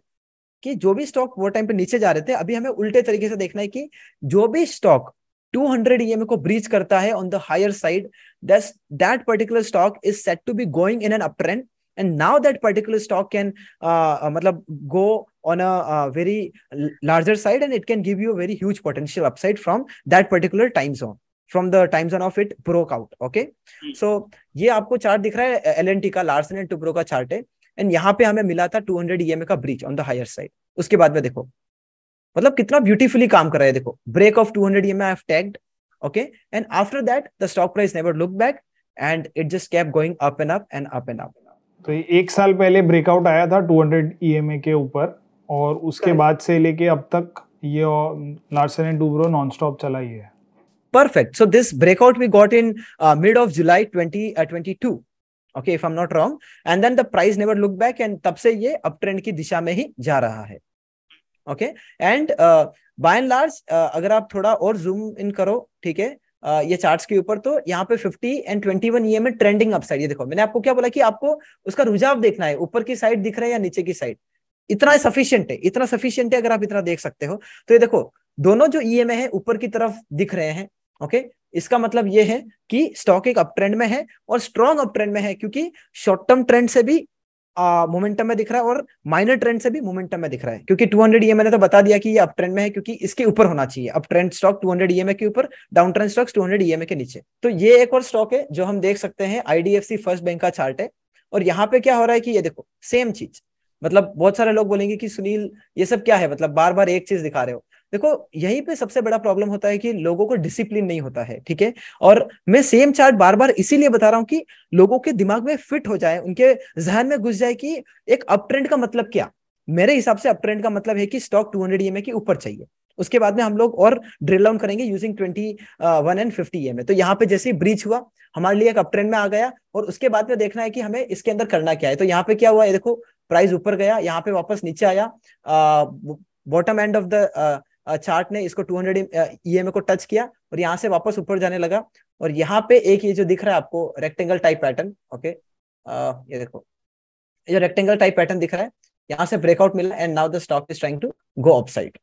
B: कि जो भी स्टॉक वो टाइम पे नीचे जा रहे थे अभी हमें उल्टे तरीके से देखना है कि जो भी स्टॉक 200 EMA को ब्रीच करता है on the higher side that particular stock is set to be going in an up and now that particular stock can uh, matlab, uh, मतलब go on a, a uh, very larger side and it can give you a very huge potential upside from that particular time zone from the time zone of it broke out okay so ये आपको chart दिख रहा है L N T का Larsen and Toubro का chart है एंड यहाँ पे हमें मिला था 200 ईएमए e का breach on the higher side उसके बाद में देखो मतलब कितना ब्यूटीफुली काम कर रहा है देखो break of two hundred I have tagged okay and after that the stock price never look back and it just keep going up and up and up and up
A: तो ये एक साल पहले ब्रेकआउट आया था 200 हंड्रेड e के ऊपर और उसके बाद से लेके अब तक ये Larsen and Toubro non stop चला ही है
B: perfect so this breakout we got in mid of July july 20 uh, 22 okay if i'm not wrong and then the price never looked back and tab se ye uptrend ki disha mein hi ja raha hai okay and by and large अगर आप थोड़ा और zoom in करो ठीक है Uh, ये charts के ऊपर तो यहाँ पे 50 एंड 21 ई में ट्रेंडिंग अपसाइड ये देखो मैंने आपको क्या बोला कि आपको उसका रुझाव देखना है ऊपर की साइड दिख रहा है या नीचे की साइड इतना सफिशियंट है इतना सफिशियंट है अगर आप इतना देख सकते हो तो ये देखो दोनों जो ई है ऊपर की तरफ दिख रहे हैं ओके इसका मतलब ये है कि स्टॉक एक अप ट्रेंड में है और स्ट्रॉन्ग अप ट्रेंड में है क्योंकि शॉर्ट टर्म ट्रेंड से भी मोमेंटम में दिख रहा है और माइनर ट्रेंड से भी मोमेंटम में दिख रहा है क्योंकि 200 ईएमए e ने तो बता दिया कि ये अप ट्रेंड में है क्योंकि इसके ऊपर होना चाहिए अप ट्रेंड स्टॉक 200 ईएमए के ऊपर डाउन ट्रेंड स्टॉक्स 200 ईएमए के नीचे तो ये एक और स्टॉक है जो हम देख सकते हैं आईडीएफसी फर्स्ट बैंक का चार्ट है और यहाँ पे क्या हो रहा है कि ये देखो सेम चीज मतलब बहुत सारे लोग बोलेंगे कि सुनील ये सब क्या है मतलब बार बार एक चीज दिखा रहे हो देखो यहीं पे सबसे बड़ा प्रॉब्लम होता है कि लोगों को डिसिप्लिन नहीं होता है ठीक है और मैं सेम चार्ट बार बार इसीलिए बता रहा हूँ कि लोगों के दिमाग में फिट हो जाए उनके जहन में घुस जाए कि एक अप ट्रेंड का मतलब क्या मेरे हिसाब से अप ट्रेंड का मतलब है कि स्टॉक टू हंड्रेड ई के ऊपर चाहिए उसके बाद में हम लोग और ड्रिल डाउन करेंगे using twenty one and fifty E तो यहाँ पे जैसे ही ब्रीच हुआ हमारे लिए एक अप ट्रेंड में आ गया और उसके बाद में देखना है कि हमें इसके अंदर करना क्या है तो यहाँ पे क्या हुआ है देखो प्राइस ऊपर गया यहाँ पे वापस नीचे आया bottom end of the chart ने इसको 200 हंड्रेड ई e को टच किया और यहाँ से वापस ऊपर जाने लगा और यहाँ पे एक ये जो दिख रहा है आपको रेक्टेंगल टाइप पैटर्न ओके ये देखो ये रेक्टेंगल टाइप पैटर्न दिख रहा है यहाँ से ब्रेकआउट मिला and now the stock is trying to go upside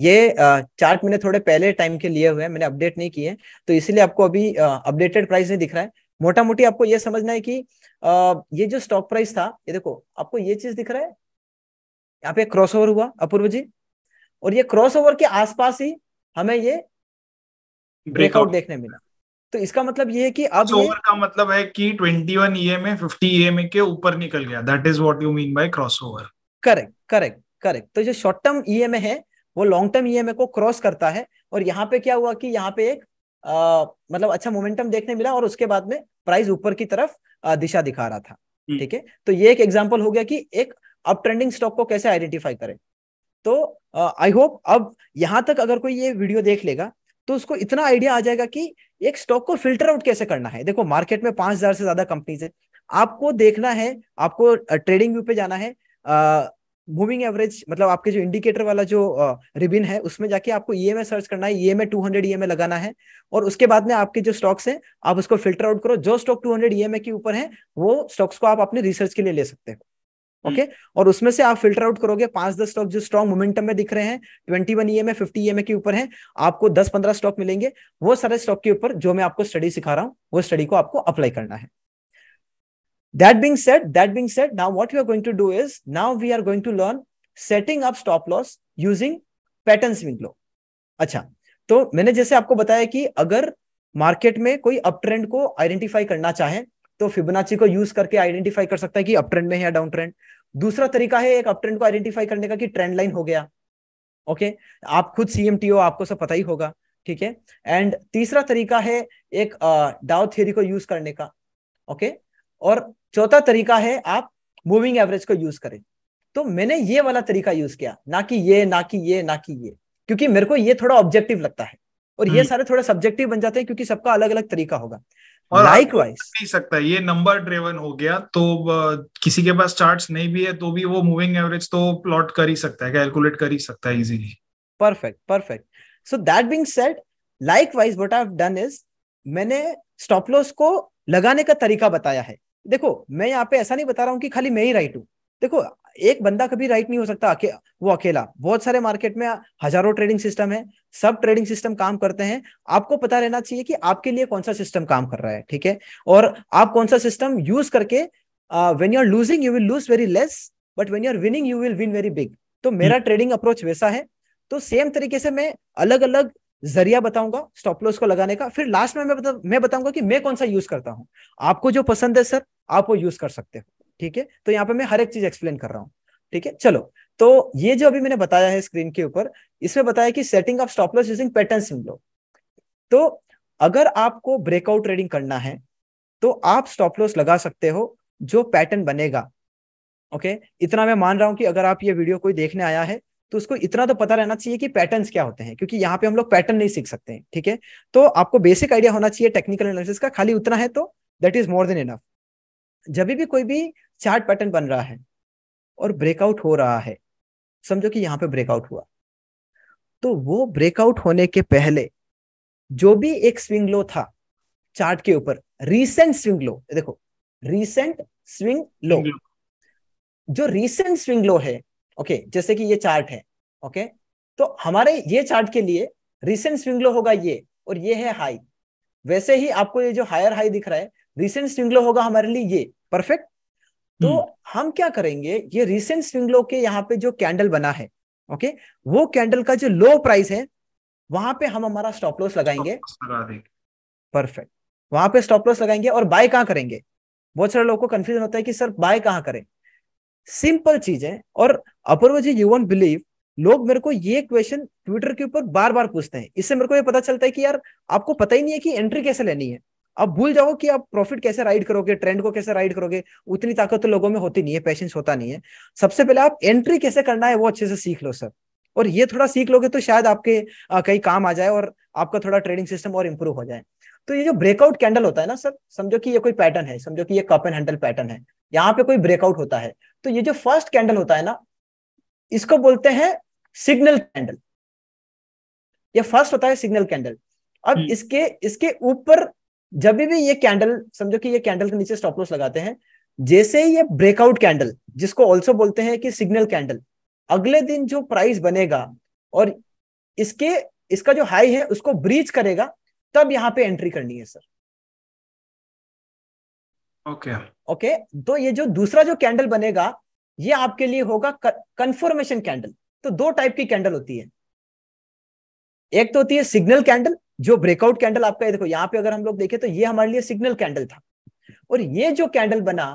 B: ये चार्ट मैंने थोड़े पहले टाइम के लिए हुए हैं मैंने अपडेट नहीं किए तो इसीलिए आपको अभी अपडेटेड प्राइस नहीं दिख रहा है मोटा मोटी आपको ये समझना है कि ये जो स्टॉक प्राइस था ये देखो आपको ये चीज दिख रहा है यहाँ पे क्रॉस ओवर हुआ अपूर्व जी और ये क्रॉसओवर के आसपास ही हमें ये ब्रेकआउट देखने मिला तो इसका मतलब ये है
A: कि अब ओवर का मतलब है कि 21 ईएमए 50 ईएमए के ऊपर निकल गया that is what you mean by crossover
B: correct correct correct तो जो शॉर्ट टर्म ईएमए है वो लॉन्ग टर्म ईएमए को क्रॉस करता है और यहाँ पे क्या हुआ कि यहाँ पे एक आ, मतलब अच्छा मोमेंटम देखने मिला और उसके बाद में प्राइस ऊपर की तरफ आ, दिशा दिखा रहा था हम्म। ठीक है तो ये एक एग्जाम्पल हो गया कि एक अप ट्रेंडिंग स्टॉक को कैसे आइडेंटिफाई करें तो आई होप अब यहां तक अगर कोई ये वीडियो देख लेगा तो उसको इतना आइडिया आ जाएगा कि एक स्टॉक को फिल्टर आउट कैसे करना है देखो मार्केट में पांच हजार से ज्यादा कंपनीज है आपको देखना है आपको ट्रेडिंग व्यू पे जाना है मूविंग एवरेज मतलब आपके जो इंडिकेटर वाला जो रिबिन है उसमें जाके आपको ई एम सर्च करना है E M E M EMA लगाना है और उसके बाद में आपके जो स्टॉक्स हैं आप उसको फिल्टर आउट करो जो स्टॉक एम ए के ऊपर है वो स्टॉक्स को आप अपने रिसर्च के लिए ले सकते हो हम्म। Okay okay? और उसमें से आप फिल्टर आउट करोगे पांच दस स्टॉक जो स्ट्रॉन्ग मोमेंटम में दिख रहे हैं twenty one EMA fifty EMA के ऊपर है आपको दस पंद्रह स्टॉक मिलेंगे वो सारे स्टॉक के ऊपर जो मैं आपको स्टडी सिखा रहा हूं वो स्टडी को आपको अप्लाई करना है that being set that being set now what you are going to do is now we are going to learn setting up stop loss using pattern swing low अच्छा तो मैंने जैसे आपको बताया कि अगर मार्केट में कोई अप ट्रेंड को आइडेंटिफाई करना चाहे तो फिबोनाची को यूज करके आइडेंटिफाई कर सकता है कि अप ट्रेंड में है या डाउन ट्रेंड दूसरा तरीका है एक अप ट्रेंड को आइडेंटिफाई करने का कि ट्रेंड लाइन हो गया ओके okay? आप खुद सीएमटीओ आपको सब पता ही होगा ठीक है एंड तीसरा तरीका है एक डाउ uh, थ्योरी को यूज करने का ओके okay? और चौथा तरीका है आप मूविंग एवरेज को यूज करें तो मैंने ये वाला तरीका यूज किया ना कि ये ना कि ये ना कि ये क्योंकि मेरे को ये थोड़ा ऑब्जेक्टिव लगता है और ये हम्म। सारे थोड़े सब्जेक्टिव बन जाते हैं क्योंकि सबका अलग अलग तरीका होगा
A: और Likewise. नहीं सकता ये नंबर ड्रेवन हो गया तो किसी के पास चार्ट नहीं भी है तो भी वो मूविंग एवरेज तो प्लॉट कर ही सकता है कैलकुलेट कर ही सकता है easily perfect
B: perfect so that being said likewise what I have done is मैंने स्टॉप लॉस को लगाने का तरीका बताया है देखो मैं यहाँ पे ऐसा नहीं बता रहा हूँ कि खाली मैं ही राइट हूँ देखो एक बंदा कभी राइट नहीं हो सकता अके, वो अकेला बहुत सारे मार्केट में हजारों ट्रेडिंग सिस्टम है सब ट्रेडिंग सिस्टम काम करते हैं आपको पता रहना चाहिए कि आपके लिए कौन सा सिस्टम काम कर रहा है ठीक है और आप कौन सा सिस्टम यूज करके when you are losing you will lose very less but when you are winning you will win very big तो hmm. मेरा ट्रेडिंग अप्रोच वैसा है तो सेम तरीके से मैं अलग अलग जरिया बताऊंगा स्टॉप लॉस को लगाने का फिर लास्ट में मैं बता, मैं बताऊंगा कि मैं कौन सा यूज करता हूं आपको जो पसंद है सर आप वो यूज कर सकते हो ठीक है तो यहाँ पे मैं हर एक चीज एक्सप्लेन कर रहा हूँ ठीक है चलो तो ये जो अभी मैंने बताया है स्क्रीन के ऊपर इसमें बताया कि setting of stop loss using pattern swing low तो अगर आपको ब्रेकआउट ट्रेडिंग करना है तो आप स्टॉप लॉस लगा सकते हो जो पैटर्न बनेगा ओके इतना मैं मान रहा हूं कि अगर आप ये वीडियो कोई देखने आया है तो उसको इतना तो पता रहना चाहिए कि पैटर्न्स क्या होते हैं क्योंकि यहाँ पे हम लोग पैटर्न नहीं सीख सकते हैं ठीक है तो आपको बेसिक आइडिया होना चाहिए टेक्निकल एनालिसिस का खाली उतना है तो that is more than enough जब भी कोई भी चार्ट पैटर्न बन रहा है और ब्रेकआउट हो रहा है समझो कि यहाँ पे ब्रेकआउट हुआ तो वो ब्रेकआउट होने के पहले जो भी एक स्विंग लो था चार्ट के ऊपर रीसेंट स्विंग लो देखो रीसेंट स्विंग लो जो रीसेंट स्विंग लो है ओके जैसे कि ये चार्ट है ओके तो हमारे ये चार्ट के लिए रीसेंट स्विंग लो होगा ये और ये है हाई वैसे ही आपको ये जो हायर हाई दिख रहा है रीसेंट स्विंग लो होगा हमारे लिए ये परफेक्ट तो हम्म। हम क्या करेंगे ये रिसेंट स्विंग लो के यहाँ पे जो कैंडल बना है ओके वो कैंडल का जो लो प्राइस है वहां पे हम हमारा स्टॉप लॉस लगाएंगे परफेक्ट वहां पे स्टॉप लॉस लगाएंगे और बाय कहाँ करेंगे बहुत सारे लोगों को कंफ्यूजन होता है कि सर बाय कहाँ करें सिंपल चीज है और Apoorv ji you won't believe लोग मेरे को ये क्वेश्चन ट्विटर के ऊपर बार बार पूछते हैं इससे मेरे को ये पता चलता है कि यार आपको पता ही नहीं है कि एंट्री कैसे लेनी है आप भूल जाओ कि आप प्रॉफिट कैसे राइड करोगे ट्रेंड को कैसे राइड करोगे उतनी ताकत तो लोगों में होती नहीं है पेशेंस होता नहीं है सबसे पहले आप एंट्री कैसे करना है वो अच्छे से सीख लो सर और ये थोड़ा सीख लोगे तो शायद आपके कई काम आ जाए और आपका थोड़ा ट्रेडिंग सिस्टम और इम्प्रूव हो जाए तो ये जो ब्रेकआउट कैंडल होता है ना सर समझो कि ये कोई पैटर्न है समझो कि ये कप एंड हैंडल पैटर्न है यहाँ पे कोई ब्रेकआउट होता है तो ये जो फर्स्ट कैंडल होता है ना इसको बोलते हैं सिग्नल कैंडल ये फर्स्ट होता है सिग्नल कैंडल अब हम्म। इसके इसके ऊपर जब भी ये कैंडल समझो कि ये कैंडल के नीचे स्टॉप लॉस लगाते हैं जैसे ही ये ब्रेकआउट कैंडल जिसको ऑल्सो बोलते हैं कि सिग्नल कैंडल अगले दिन जो प्राइस बनेगा और इसके इसका जो हाई है उसको ब्रीच करेगा तब यहां पे एंट्री करनी है sir okay okay. Okay okay, तो ये जो दूसरा जो कैंडल बनेगा ये आपके लिए होगा कंफर्मेशन कैंडल तो दो टाइप की कैंडल होती है एक तो होती है सिग्नल कैंडल जो ब्रेकआउट कैंडल आपका ये देखो यहाँ पे अगर हम लोग देखें तो ये हमारे लिए सिग्नल कैंडल था और ये जो कैंडल बना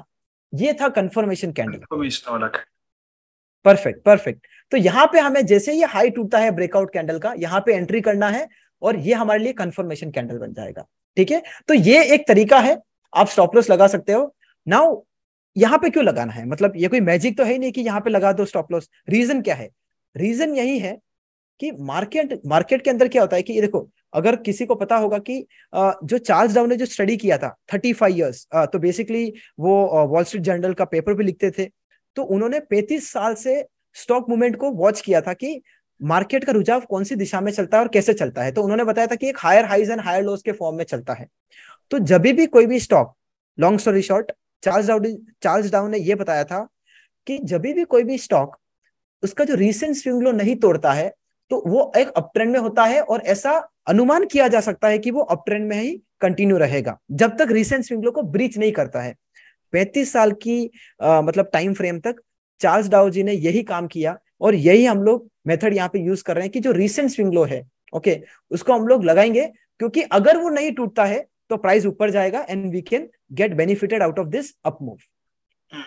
B: ये था कंफर्मेशन
A: कैंडल
B: परफेक्ट परफेक्ट तो यहाँ पे हमें जैसे ये हाई टूटता है ब्रेकआउट कैंडल का यहाँ पे एंट्री करना है और ये हमारे लिए कंफर्मेशन कैंडल बन जाएगा ठीक है तो ये एक तरीका है आप स्टॉप लॉस लगा सकते हो नाउ यहाँ पे क्यों लगाना है मतलब ये कोई मैजिक तो है नहीं कि यहाँ पे लगा दो स्टॉप लॉस रीजन क्या है रीजन यही है कि मार्केट मार्केट के अंदर क्या होता है कि ये देखो अगर किसी को पता होगा कि जो चार्ल्स डाउन ने जो स्टडी किया था थर्टी फाइव ईयर्स तो बेसिकली वो वॉल स्ट्रीट जर्नल का पेपर भी लिखते थे तो उन्होंने पैंतीस साल से स्टॉक मूवमेंट को वॉच किया था कि मार्केट का रुझाव कौन सी दिशा में चलता है और कैसे चलता है तो उन्होंने बताया था कि एक higher highs and higher lows के फॉर्म में चलता है तो जब भी कोई भी stock long story short Charles Dow Charles Dow ने यह बताया था कि जब भी कोई भी स्टॉक उसका जो रिसेंट स्विंग लो नहीं तोड़ता है तो वो एक अप ट्रेंड में होता है और ऐसा अनुमान किया जा सकता है कि वो अप ट्रेंड में ही कंटिन्यू रहेगा जब तक रिसेंट स्विंग लो को ब्रीच नहीं करता है पैंतीस साल की आ, मतलब टाइम फ्रेम तक चार्ल्स डाउ जी ने यही काम किया और यही हम लोग मेथड यहाँ पे यूज कर रहे हैं कि जो रिसेंट स्विंग लो है ओके उसको हम लोग लगाएंगे क्योंकि अगर वो नहीं टूटता है तो प्राइस ऊपर जाएगा and we can get benefited out of this upmove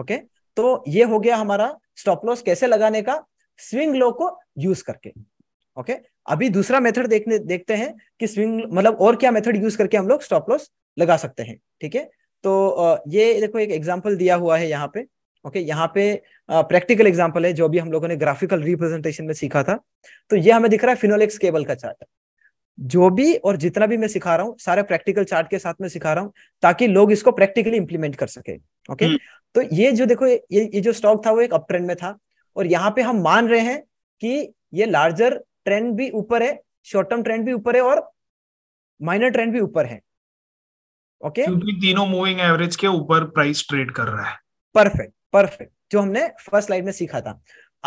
B: okay तो ये हो गया हमारा स्टॉप लॉस कैसे लगाने का स्विंग लो को यूज करके ओके okay? अभी दूसरा मेथड देखने देखते हैं कि स्विंग मतलब और क्या मेथड यूज करके हम लोग स्टॉप लॉस लगा सकते हैं ठीक है तो ये देखो एक एग्जाम्पल दिया हुआ है यहाँ पे ओके यहाँ पे प्रैक्टिकल एग्जाम्पल है जो भी हम लोगों ने ग्राफिकल रिप्रेजेंटेशन में सीखा था तो ये हमें दिख रहा है फिनोलेक्स केबल का चार्ट जो भी और जितना भी मैं सिखा रहा हूँ सारे प्रैक्टिकल चार्ट के साथ में सिखा रहा हूँ ताकि लोग इसको प्रैक्टिकली इंप्लीमेंट कर सके ओके हम्म। तो ये जो देखो ये ये जो स्टॉक था वो एक अप ट्रेंड में था और यहाँ पे हम मान रहे हैं कि ये लार्जर ट्रेंड भी ऊपर है शॉर्ट टर्म ट्रेंड भी ऊपर है और माइनर ट्रेंड भी ऊपर है
A: ओके okay? क्योंकि तीनों मूविंग एवरेज के ऊपर प्राइस ट्रेड कर रहा है
B: परफेक्ट परफेक्ट जो हमने फर्स्ट स्लाइड में सीखा था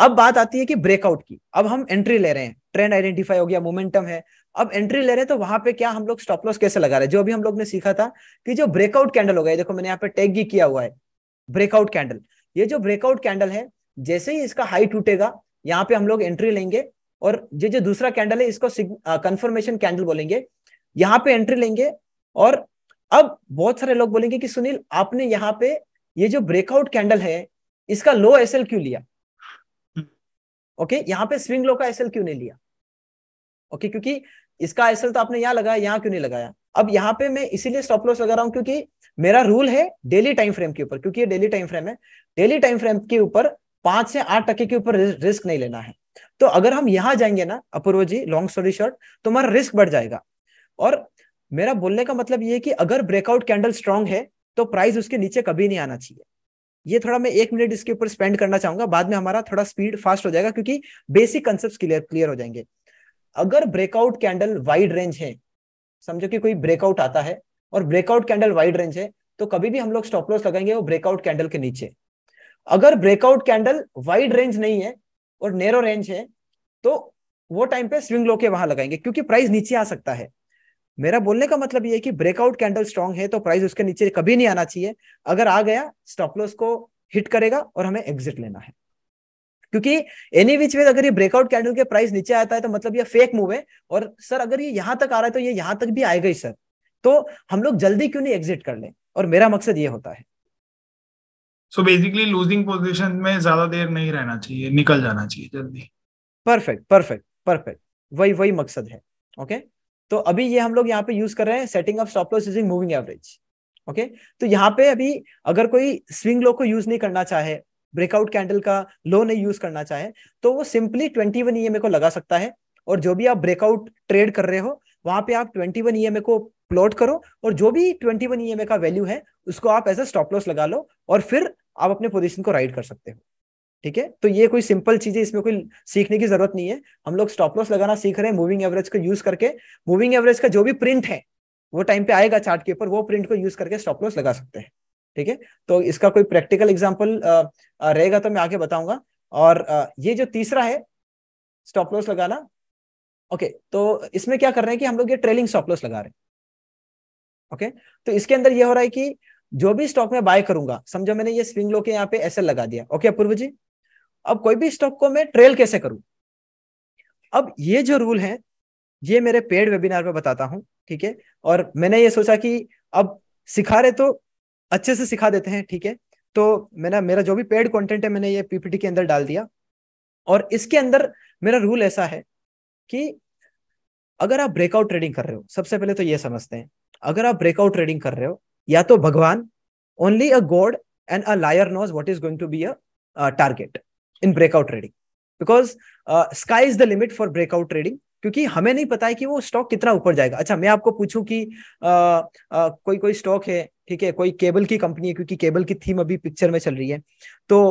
B: अब बात आती है कि ब्रेकआउट की अब हम एंट्री ले रहे हैं ट्रेंड आइडेंटिफाई हो गया मोमेंटम है अब एंट्री ले रहे हैं तो वहां पे क्या हम लोग स्टॉप लॉस कैसे लगा रहे हैं जो अभी हम लोग ने सीखा था कि जो ब्रेकआउट कैंडल हो गया देखो मैंने यहाँ पे टैग ही किया हुआ है ब्रेकआउट कैंडल ये जो ब्रेकआउट कैंडल है जैसे ही इसका हाई टूटेगा यहाँ पे हम लोग एंट्री लेंगे और ये जो दूसरा कैंडल है इसको कंफर्मेशन कैंडल बोलेंगे यहाँ पे एंट्री लेंगे और अब बहुत सारे लोग बोलेंगे कि सुनील आपने यहाँ पे ये जो ब्रेकआउट कैंडल है इसका लो एस क्यों लिया ओके okay, यहाँ पे स्विंग लो का एस क्यों नहीं लिया ओके okay, क्योंकि इसका एस तो आपने यहाँ लगाया यहाँ क्यों नहीं लगाया अब यहाँ पे मैं इसीलिए स्टॉप लॉस लगा रहा हूँ क्योंकि मेरा रूल है डेली टाइम फ्रेम के ऊपर क्योंकि ये डेली टाइम फ्रेम है डेली टाइम फ्रेम के ऊपर पांच से आठ टके के ऊपर रिस्क नहीं लेना है तो अगर हम यहाँ जाएंगे ना Apoorv ji long story short तो हमारा रिस्क बढ़ जाएगा और मेरा बोलने का मतलब ये कि अगर ब्रेकआउट कैंडल स्ट्रांग है तो प्राइस उसके नीचे कभी नहीं आना चाहिए ये थोड़ा मैं एक मिनट इसके ऊपर स्पेंड करना चाहूंगा बाद में हमारा थोड़ा स्पीड फास्ट हो जाएगा क्योंकि बेसिक कंसेप्ट क्लियर क्लियर हो जाएंगे अगर ब्रेकआउट कैंडल वाइड रेंज है समझो कि कोई ब्रेकआउट आता है और ब्रेकआउट कैंडल वाइड रेंज है तो कभी भी हम लोग स्टॉप लॉस लगाएंगे वो ब्रेकआउट कैंडल के नीचे अगर ब्रेकआउट कैंडल वाइड रेंज नहीं है और नेरो रेंज है तो वो टाइम पे स्विंग लो के वहां लगाएंगे क्योंकि प्राइस नीचे आ सकता है मेरा बोलने का मतलब ये है कि ब्रेकआउट कैंडल स्ट्रांग है तो प्राइस उसके नीचे कभी नहीं आना चाहिए अगर आ गया स्टॉप लॉस को हिट करेगा और हमें एग्जिट लेना है क्योंकि एनी विच वे अगर ये ब्रेकआउट कैंडल के प्राइस नीचे आता है तो मतलब ये फेक मूव है और सर अगर ये यहां तक आ रहा है तो ये यहां तक भी आएगा ही सर तो हम लोग जल्दी क्यों नहीं एग्जिट कर लें और मेरा मकसद ये होता है
A: सो बेसिकली लूजिंग पोजिशन में ज्यादा देर नहीं रहना चाहिए निकल जाना चाहिए जल्दी
B: परफेक्ट परफेक्ट परफेक्ट वही वही मकसद है ओके okay? तो अभी ये हम लोग यहाँ पे यूज कर रहे हैं setting up stop loss using moving average okay तो यहाँ पे अभी अगर कोई स्विंग लो को यूज नहीं करना चाहे ब्रेकआउट कैंडल का लो नहीं यूज करना चाहे तो वो सिंपली ट्वेंटी वन ई को लगा सकता है और जो भी आप ब्रेकआउट ट्रेड कर रहे हो वहां पे आप ट्वेंटी वन ई को प्लॉट करो और जो भी ट्वेंटी वन ई का वैल्यू है उसको आप एज ए स्टॉप लॉस लगा लो और फिर आप अपने पोजिशन को राइड कर सकते हो ठीक है तो ये कोई सिंपल चीज है इसमें कोई सीखने की जरूरत नहीं है हम लोग स्टॉप लॉस लगाना सीख रहे हैं मूविंग एवरेज को यूज करके मूविंग एवरेज का जो भी प्रिंट है वो टाइम पे आएगा चार्ट के ऊपर वो प्रिंट को यूज करके स्टॉप लॉस लगा सकते हैं ठीक है तो इसका कोई प्रैक्टिकल एग्जाम्पल रहेगा तो मैं आगे बताऊंगा और ये जो तीसरा है स्टॉप लॉस लगाना ओके तो इसमें क्या कर रहे हैं कि हम लोग ये ट्रेलिंग स्टॉप लॉस लगा रहे हैं ओके तो इसके अंदर ये हो रहा है कि जो भी स्टॉक में बाय करूंगा समझो मैंने ये स्विंग लो के यहाँ पे ऐसे लगा दिया ओके अपूर्व जी अब कोई भी स्टॉक को मैं ट्रेल कैसे करूं अब ये जो रूल है ये मेरे पेड वेबिनार में बताता हूं ठीक है और मैंने ये सोचा कि अब सिखा रहे तो अच्छे से सिखा देते हैं ठीक है तो मैंने मेरा जो भी पेड कंटेंट है मैंने ये पीपीटी के अंदर डाल दिया और इसके अंदर मेरा रूल ऐसा है कि अगर आप ब्रेकआउट ट्रेडिंग कर रहे हो सबसे पहले तो ये समझते हैं अगर आप ब्रेकआउट ट्रेडिंग कर रहे हो या तो भगवान only a god and a liar knows what is going to be a target in breakout trading because sky is the limit for breakout trading क्योंकि हमें नहीं पता है कि वो स्टॉक कितना ऊपर जाएगा अच्छा मैं आपको पूछूं कि आ, uh, आ, uh, कोई कोई स्टॉक है ठीक है कोई केबल की कंपनी है क्योंकि केबल की थीम अभी पिक्चर में चल रही है तो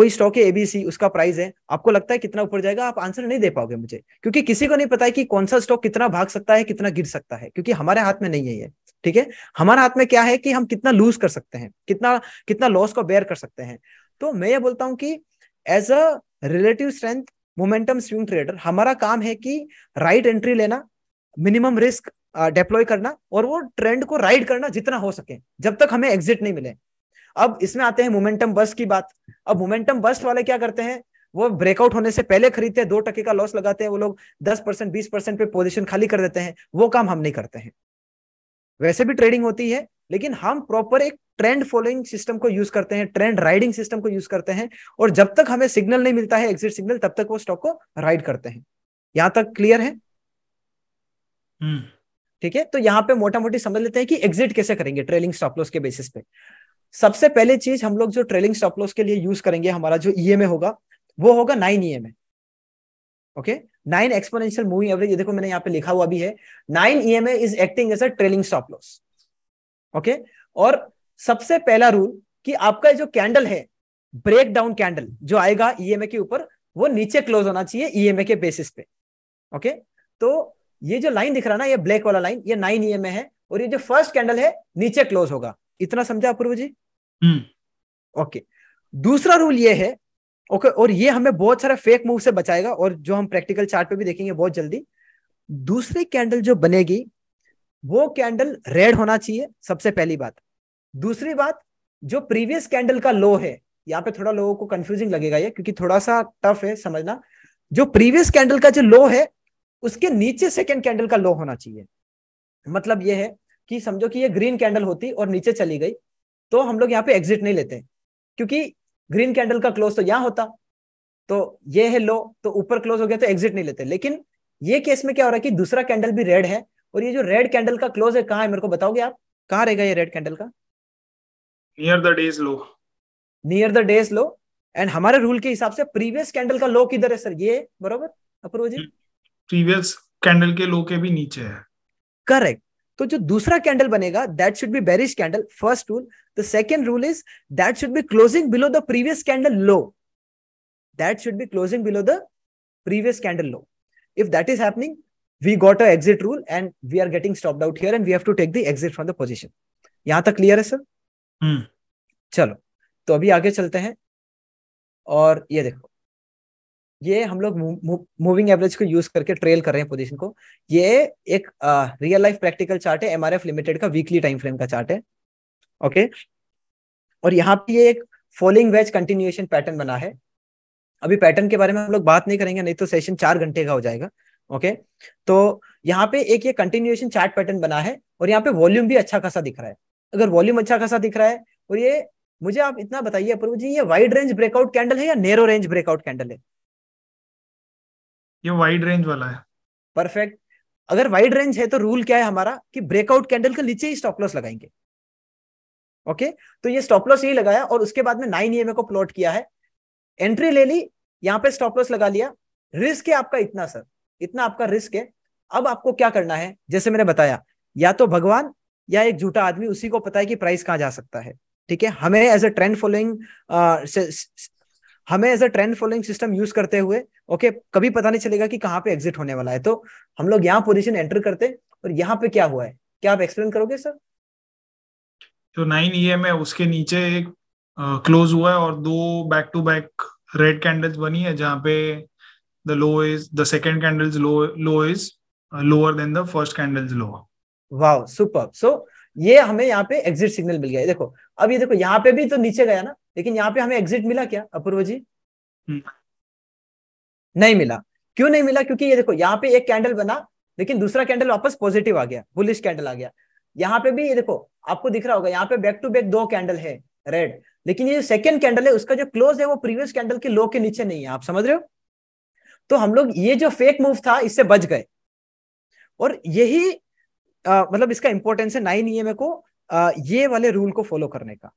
B: कोई स्टॉक है एबीसी उसका प्राइस है आपको लगता है कितना ऊपर जाएगा आप आंसर नहीं दे पाओगे मुझे क्योंकि किसी को नहीं पता है कि कौन सा स्टॉक कितना भाग सकता है कितना गिर सकता है क्योंकि हमारे हाथ में नहीं है ये ठीक है हमारे हाथ में क्या है कि हम कितना लूज कर सकते हैं कितना कितना लॉस को बेयर कर सकते हैं तो मैं ये बोलता हूं कि as a relative strength momentum swing trader हमारा काम है कि राइट एंट्री लेना मिनिमम रिस्क डिप्लॉय करना और वो ट्रेंड को राइड करना जितना हो सके जब तक हमें एग्जिट नहीं मिले अब इसमें आते हैं मोमेंटम बस्ट की बात अब मोमेंटम बस्ट वाले क्या करते हैं वो ब्रेकआउट होने से पहले खरीदते हैं दो टके का लॉस लगाते हैं वो लोग दस परसेंट बीस परसेंट पे पोजिशन खाली कर देते हैं वो काम हम नहीं करते हैं वैसे भी ट्रेडिंग होती है लेकिन हम प्रॉपर एक ट्रेंड फॉलोइंग सिस्टम को यूज करते हैं ट्रेंड राइडिंग सिस्टम को यूज करते हैं और जब तक हमें सिग्नल नहीं मिलता है एग्जिट सिग्नल तब तक वो स्टॉक को राइड करते हैं यहां तक क्लियर है हम्म। ठीक है तो यहाँ पे मोटा मोटी समझ लेते हैं कि एग्जिट कैसे करेंगे ट्रेलिंग स्टॉप लॉस के बेसिस पे सबसे पहले चीज हम लोग जो ट्रेलिंग स्टॉप लॉस के लिए यूज करेंगे हमारा जो ईएमए e होगा वो होगा nine EMA okay nine exponential moving average देखो मैंने यहाँ पे लिखा हुआ भी है nine EMA is acting as a trailing stop loss okay और सबसे पहला रूल कि आपका जो कैंडल है ब्रेक डाउन कैंडल जो आएगा ईएमए e के ऊपर वो नीचे क्लोज होना चाहिए ईएमए e के बेसिस पे ओके तो ये जो लाइन दिख रहा ना ये ब्लैक वाला लाइन ये नाइन ईएमए है और ये जो फर्स्ट कैंडल है नीचे क्लोज होगा इतना समझा अपूर्व जी ओके हम्म। दूसरा रूल ये है ओके और ये हमें बहुत सारे फेक मूव से बचाएगा और जो हम प्रैक्टिकल चार्ट पे भी देखेंगे बहुत जल्दी दूसरी कैंडल जो बनेगी वो कैंडल रेड होना चाहिए सबसे पहली बात दूसरी बात जो प्रीवियस कैंडल का लो है यहाँ पे थोड़ा लोगों को कंफ्यूजिंग लगेगा ये क्योंकि थोड़ा सा टफ है समझना जो प्रीवियस कैंडल का जो लो है उसके नीचे सेकेंड कैंडल का लो होना चाहिए मतलब यह है कि समझो कि ये ग्रीन कैंडल होती और नीचे चली गई तो हम लोग यहाँ पे एग्जिट नहीं लेते क्योंकि ग्रीन कैंडल का क्लोज तो यहाँ होता तो ये है लो तो ऊपर क्लोज हो गया तो एग्जिट नहीं लेते लेकिन ये केस में क्या हो रहा है कि दूसरा कैंडल भी रेड है और ये जो रेड कैंडल का क्लोज है कहाँ है मेरे को बताओगे आप कहाँ रहेगा ये रेड कैंडल का
A: near the day's low
B: near the day's low and हमारे रूल के हिसाब से प्रीवियस कैंडल का लो किधर है सर ये बरोबर अपूर्व जी
A: प्रीवियस कैंडल के लो के भी नीचे है
B: करेक्ट तो जो दूसरा कैंडल बनेगा that should be bearish candle first rule the second rule is that should be closing below the previous candle low that should be closing below the previous candle low if that is happening we got a exit rule and we are getting stopped out here and we have to take the exit from the position यहां तक clear है sir hmm. हम्म। चलो तो अभी आगे चलते हैं और ये देखो ये हम लोग मूविंग एवरेज को यूज करके ट्रेल कर रहे हैं पोजीशन को ये एक रियल लाइफ प्रैक्टिकल चार्ट है एमआरएफ लिमिटेड का वीकली टाइम फ्रेम का चार्ट है ओके okay? और यहाँ पे ये एक फॉलिंग वेज कंटिन्यूएशन पैटर्न बना है अभी पैटर्न के बारे में हम लोग बात नहीं करेंगे नहीं तो सेशन चार घंटे का हो जाएगा ओके okay? तो यहाँ पे एक ये कंटिन्यूएशन चार्ट पैटर्न बना है और यहाँ पे वॉल्यूम भी अच्छा खासा दिख रहा है अगर वॉल्यूम अच्छा खासा दिख रहा है और ये मुझे आप इतना बताइए अपूर्व जी ये वाइड रेंज ब्रेकआउट कैंडल है या नेरो रेंज ब्रेकआउट कैंडल है
A: ये वाइड रेंज वाला है
B: परफेक्ट अगर वाइड रेंज है तो रूल क्या है हमारा कि ब्रेकआउट कैंडल के नीचे ही स्टॉप लॉस लगाएंगे ओके तो ये स्टॉप लॉस यही लगाया और उसके बाद में नाइन ईएमए को प्लॉट किया है एंट्री ले ली यहां पे स्टॉप लॉस लगा लिया रिस्क है आपका इतना सर इतना आपका रिस्क है अब आपको क्या करना है जैसे मैंने बताया या तो भगवान या एक झूठा आदमी उसी को पता है कि प्राइस कहां जा सकता है ठीक है हमें एज अ ट्रेंड फॉलोइंग हमें as a trend following system use करते हुए ओके okay, कभी पता नहीं चलेगा कि कहाँ पे एग्जिट होने वाला है तो हम लोग यहाँ पोजिशन एंटर करते और यहाँ पे क्या हुआ है क्या आप एक्सप्लेन करोगे सर
A: तो नाइन ई एम है उसके नीचे एक क्लोज हुआ है और दो back to back red candles बनी है जहाँ पे the low is the second candles low low is lower than the first candles low
B: wow super so ये हमें यहाँ पे एग्जिट सिग्नल मिल गया देखो अब ये देखो यहाँ पे भी तो नीचे गया ना लेकिन यहाँ पे हमें एग्जिट मिला क्या अपूर्व जी हम्म। नहीं मिला क्यों नहीं मिला क्योंकि ये देखो यहाँ पे एक कैंडल बना लेकिन दूसरा कैंडल वापस पॉजिटिव आ गया बुलिश कैंडल आ गया यहाँ पे भी ये देखो आपको दिख रहा होगा यहाँ पे बैक टू बैक दो कैंडल है रेड लेकिन ये जो सेकेंड कैंडल है उसका जो क्लोज है वो प्रीवियस कैंडल के लो के नीचे नहीं है आप समझ रहे हो तो हम लोग ये जो फेक मूव था इससे बच गए और यही मतलब इसका इंपॉर्टेंस है नाइन ई एम को आ, ये वाले रूल को फॉलो करने का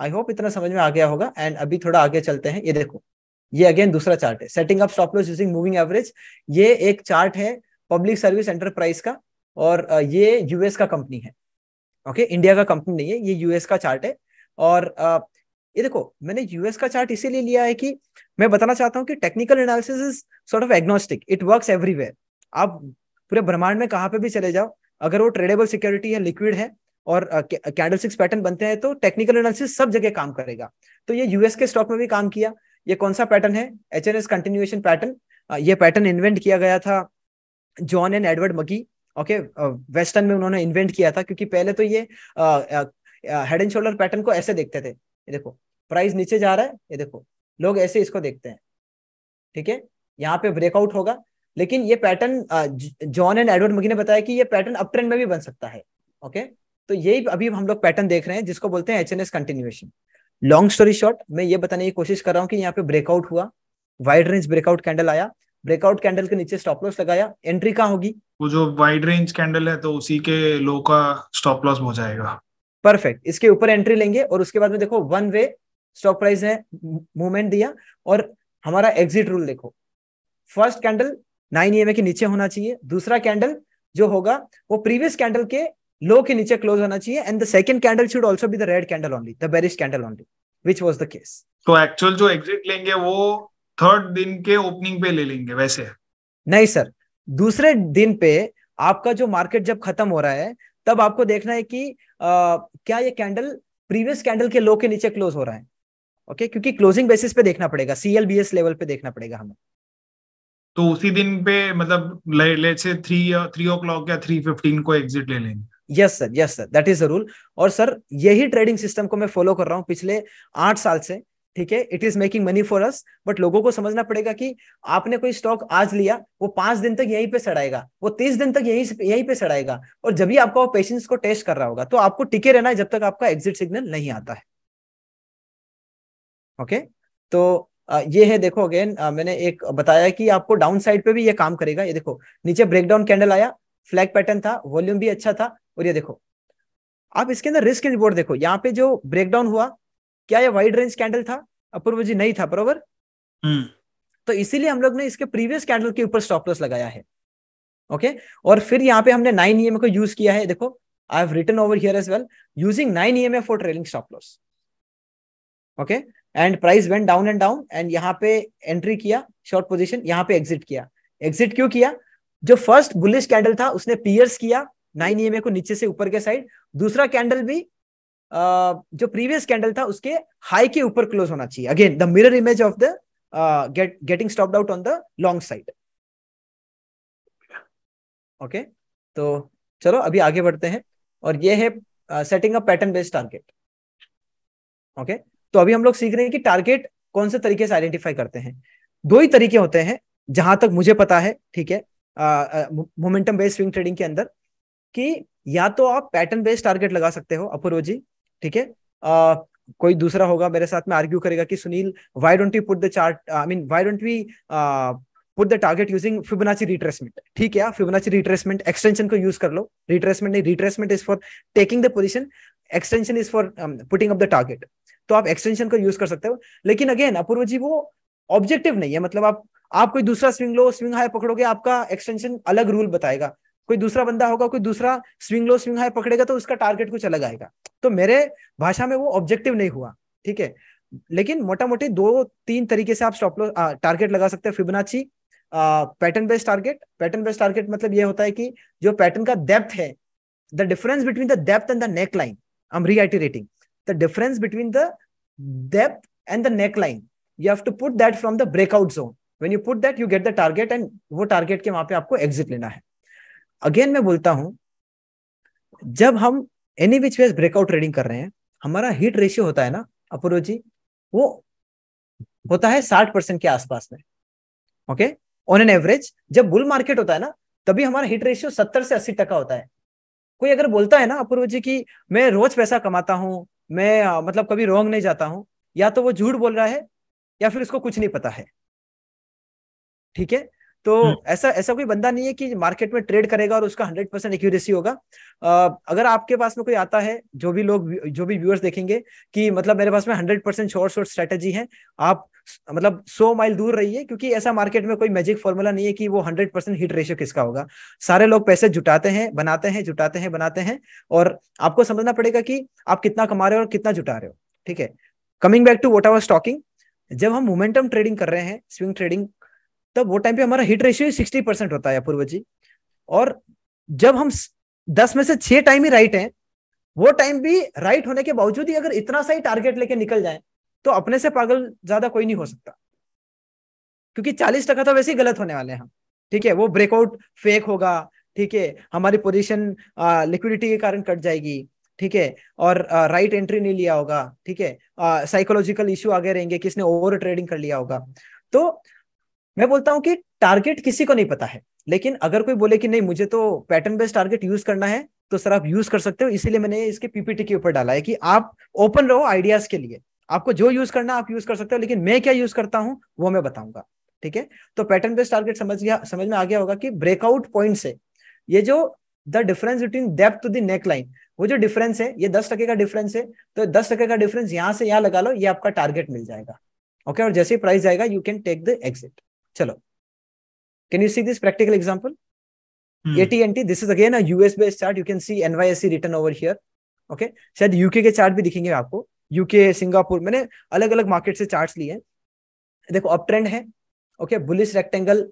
B: आई होप इतना समझ में आ गया होगा एंड अभी थोड़ा आगे चलते हैं ये देखो ये अगेन दूसरा चार्ट है setting up stop loss using moving average ये एक चार्ट है पब्लिक सर्विस एंटरप्राइज का और ये यूएस का कंपनी है ओके okay? इंडिया का कंपनी नहीं है ये यूएस का चार्ट है और ये देखो मैंने यूएस का चार्ट इसीलिए लिया है कि मैं बताना चाहता हूँ कि technical analysis is sort of agnostic it works everywhere आप पूरे ब्रह्मांड में कहाँ पे भी चले जाओ अगर वो ट्रेडेबल सिक्योरिटी है लिक्विड है और कैंडल सिक्स पैटर्न बनते हैं तो टेक्निकल एनालिसिस सब जगह काम करेगा तो ये यूएस के स्टॉक में भी काम किया ये कौन सा पैटर्न है H N S continuation pattern ये पैटर्न इन्वेंट किया गया था John and Edward Magee okay western में उन्होंने इन्वेंट किया था क्योंकि पहले तो ये हेड एंड शोल्डर पैटर्न को ऐसे देखते थे ये देखो प्राइस नीचे जा रहा है ये देखो लोग ऐसे इसको देखते हैं ठीक है यहाँ पे ब्रेकआउट होगा लेकिन ये pattern John and Edward Magee ने बताया कि ये पैटर्न अप ट्रेंड में भी बन सकता है ओके okay? तो यही अभी हम लोग पैटर्न देख रहे हैं जिसको बोलते हैं H continuation long story short मैं ये बताने की कोशिश कर रहा हूँ कि यहाँ पे ब्रेकआउट हुआ वाइड रेंज ब्रेकआउट कैंडल आया ब्रेकआउट कैंडल के नीचे स्टॉप लॉस लगाया एंट्री कहाँ होगी
A: वो जो वाइड रेंज कैंडल है तो उसी के लो का स्टॉप
B: लॉस हो जाएगा परफेक्ट इसके ऊपर एंट्री लेंगे और उसके बाद में देखो वन वे स्टॉक प्राइस ने मूवमेंट दिया और हमारा एग्जिट रूल देखो फर्स्ट कैंडल नाइन ई के नीचे होना चाहिए दूसरा कैंडल जो होगा वो प्रीवियस कैंडल के लो के नीचे क्लोज होना चाहिए and the second candle should also be the red candle only the bearish candle only which was the case
A: तो एक्चुअल जो एग्जिट लेंगे वो थर्ड दिन के ओपनिंग पे ले लेंगे वैसे नहीं
B: सर दूसरे दिन पे आपका जो मार्केट जब खत्म हो रहा है तब आपको देखना है कि आ, क्या ये कैंडल प्रीवियस कैंडल के लो के नीचे क्लोज हो रहा है ओके क्योंकि क्लोजिंग बेसिस पे देखना पड़ेगा सीएलबीएस लेवल पे देखना पड़ेगा हमें
A: तो उसी दिन पे मतलब ले, ले से थ्री थ्री ओ क्लॉक या थ्री फिफ्टीन को एग्जिट ले लेंगे yes sir yes sir
B: that is the rule और सर यही ट्रेडिंग सिस्टम को मैं फॉलो कर रहा हूँ पिछले आठ साल से ठीक है it is making money for us but लोगों को समझना पड़ेगा कि आपने कोई स्टॉक आज लिया वो पांच दिन तक यहीं पे सड़ाएगा वो तीस दिन तक यहीं यहीं पे सड़ाएगा और जब भी आपका वो पेशेंस को टेस्ट कर रहा होगा तो आपको टिके रहना है जब तक आपका एग्जिट सिग्नल नहीं आता है ओके okay? तो ये है देखो अगेन मैंने एक बताया कि आपको डाउन साइड पे भी ये काम करेगा ये देखो नीचे ब्रेकडाउन कैंडल आया फ्लैग पैटर्न था वॉल्यूम भी अच्छा था और ये देखो आप इसके अंदर रिस्क एंड रिवॉर्ड देखो यहाँ पे जो ब्रेकडाउन हुआ क्या ये वाइड रेंज कैंडल था अपूर्व जी नहीं था बरोबर हम्म। तो इसीलिए हम लोग ने इसके प्रीवियस कैंडल के ऊपर स्टॉप लॉस लगाया है ओके और फिर यहाँ पे हमने नाइन ई e को यूज किया है देखो I have return over here as well using nine E for trailing stop loss okay and price went down and down and यहाँ पे एंट्री किया शॉर्ट पोजिशन यहाँ पे एग्जिट किया एग्जिट क्यों किया जो फर्स्ट बुलिश कैंडल था उसने पियर्स किया नाइन ई को नीचे से ऊपर के साइड दूसरा कैंडल भी जो प्रीवियस कैंडल था उसके हाई के ऊपर क्लोज होना चाहिए again the mirror image of the get getting stop out on the long side okay तो चलो अभी आगे बढ़ते हैं और ये है setting up pattern based target okay तो अभी हम लोग सीख रहे हैं कि टारगेट कौन से तरीके से आइडेंटिफाई करते हैं दो ही तरीके होते हैं जहां तक मुझे पता है ठीक है मोमेंटम बेस्ड स्विंग ट्रेडिंग के अंदर कि या तो आप पैटर्न बेस्ड टारगेट लगा सकते हो अपूर्व जी ठीक है कोई दूसरा होगा मेरे साथ में आर्ग्यू करेगा कि Sunil why don't you put the chart I mean why don't we put the target using Fibonacci retracement ठीक है फिबोनाची रिट्रेसमेंट एक्सटेंशन को यूज कर लो रिट्रेसमेंट नहीं retracement is for taking the position extension is for putting up the target तो आप extension को use कर सकते हो लेकिन अगेन अपूर्व जी वो ऑब्जेक्टिव नहीं है मतलब आप आप कोई दूसरा स्विंग लो स्विंग हाई पकड़ोगे आपका एक्सटेंशन अलग रूल बताएगा कोई दूसरा बंदा होगा कोई दूसरा स्विंग लो स्विंग हाई पकड़ेगा तो उसका टारगेट कुछ अलग आएगा तो मेरे भाषा में वो ऑब्जेक्टिव नहीं हुआ ठीक है लेकिन मोटा मोटी दो तीन तरीके से आप स्टॉप लो टारगेट लगा सकते हैं Fibonacci pattern based target pattern based target मतलब ये होता है कि जो पैटर्न का डेप्थ है the difference between the depth and the neck line I am reiterating the difference between the depth and the neck line you have to put that from the breakout zone when you put that you get the target and वो target के वहां पे आपको exit लेना है again मैं बोलता हूं जब हम any which wedge breakout trading कर रहे हैं हमारा हीट रेशियो होता है ना अपूर्व जी वो होता है साठ परसेंट के आसपास में ओके ऑन एन एवरेज जब बुल मार्केट होता है ना तभी हमारा हीट रेशियो सत्तर से अस्सी टका होता है कोई अगर बोलता है ना अपूर्व जी की मैं रोज पैसा कमाता हूं मैं आ, मतलब कभी रोंग नहीं जाता हूं या तो वो झूठ बोल रहा है या फिर उसको कुछ नहीं पता है ठीक है तो हम्म। ऐसा ऐसा कोई बंदा नहीं है कि मार्केट में ट्रेड करेगा और उसका हंड्रेड परसेंट एक्यूरेसी होगा अगर आपके पास में कोई आता है जो भी लोग जो भी व्यूअर्स देखेंगे कि मतलब मेरे पास में hundred percent short short strategy है आप मतलब सो माइल दूर रहिए क्योंकि ऐसा मार्केट में कोई मैजिक फॉर्मूला नहीं है कि वो हंड्रेड परसेंट हिट रेशियो किसका होगा सारे लोग पैसे जुटाते हैं बनाते हैं जुटाते हैं बनाते हैं और आपको समझना पड़ेगा कि आप कितना कमा रहे हो और कितना जुटा रहे हो ठीक है coming back to what our stocking जब हम मोमेंटम ट्रेडिंग कर रहे हैं स्विंग ट्रेडिंग तब वो टाइम पे हमारा हिट रेशियो सिक्सटी परसेंट होता है अपूर्व जी और जब हम दस में से छह टाइम ही राइट हैं वो टाइम भी राइट होने के बावजूद ही अगर इतना सा ही टारगेट लेके निकल जाए तो अपने से पागल ज्यादा कोई नहीं हो सकता क्योंकि चालीस टका तो वैसे ही गलत होने वाले हैं हम ठीक है वो ब्रेकआउट फेक होगा ठीक है हमारी पोजिशन लिक्विडिटी के कारण कट जाएगी ठीक है और आ, राइट एंट्री नहीं लिया होगा ठीक है साइकोलॉजिकल इश्यू आगे रहेंगे किसने ओवर ट्रेडिंग कर लिया होगा तो मैं बोलता हूं कि टारगेट किसी को नहीं पता है लेकिन अगर कोई बोले कि नहीं मुझे तो पैटर्न बेस्ड टारगेट यूज करना है तो सर आप यूज कर सकते हो इसीलिए मैंने इसके पीपीटी के ऊपर डाला है कि आप ओपन रहो आइडियाज के लिए आपको जो यूज करना आप यूज कर सकते हो लेकिन मैं क्या यूज करता हूँ वो मैं बताऊंगा ठीक है तो पैटर्न बेस्ड टारगेट समझ गया समझ में आ गया होगा कि ब्रेकआउट पॉइंट से ये जो the difference between depth to the neck line वो जो डिफरेंस है ये दस टके का डिफरेंस है तो दस टके का डिफरेंस यहां से यहां लगा लो ये आपका टारगेट मिल जाएगा ओके okay? और जैसे ही प्राइस जाएगा you can take the exit चलो can you see this practical example hmm. AT&T this is again a US based chart you can see NYSE written over here okay शायद UK के chart भी दिखेंगे आपको UK Singapore मैंने अलग अलग market से चार्ट लिए देखो अप ट्रेंड है okay bullish rectangle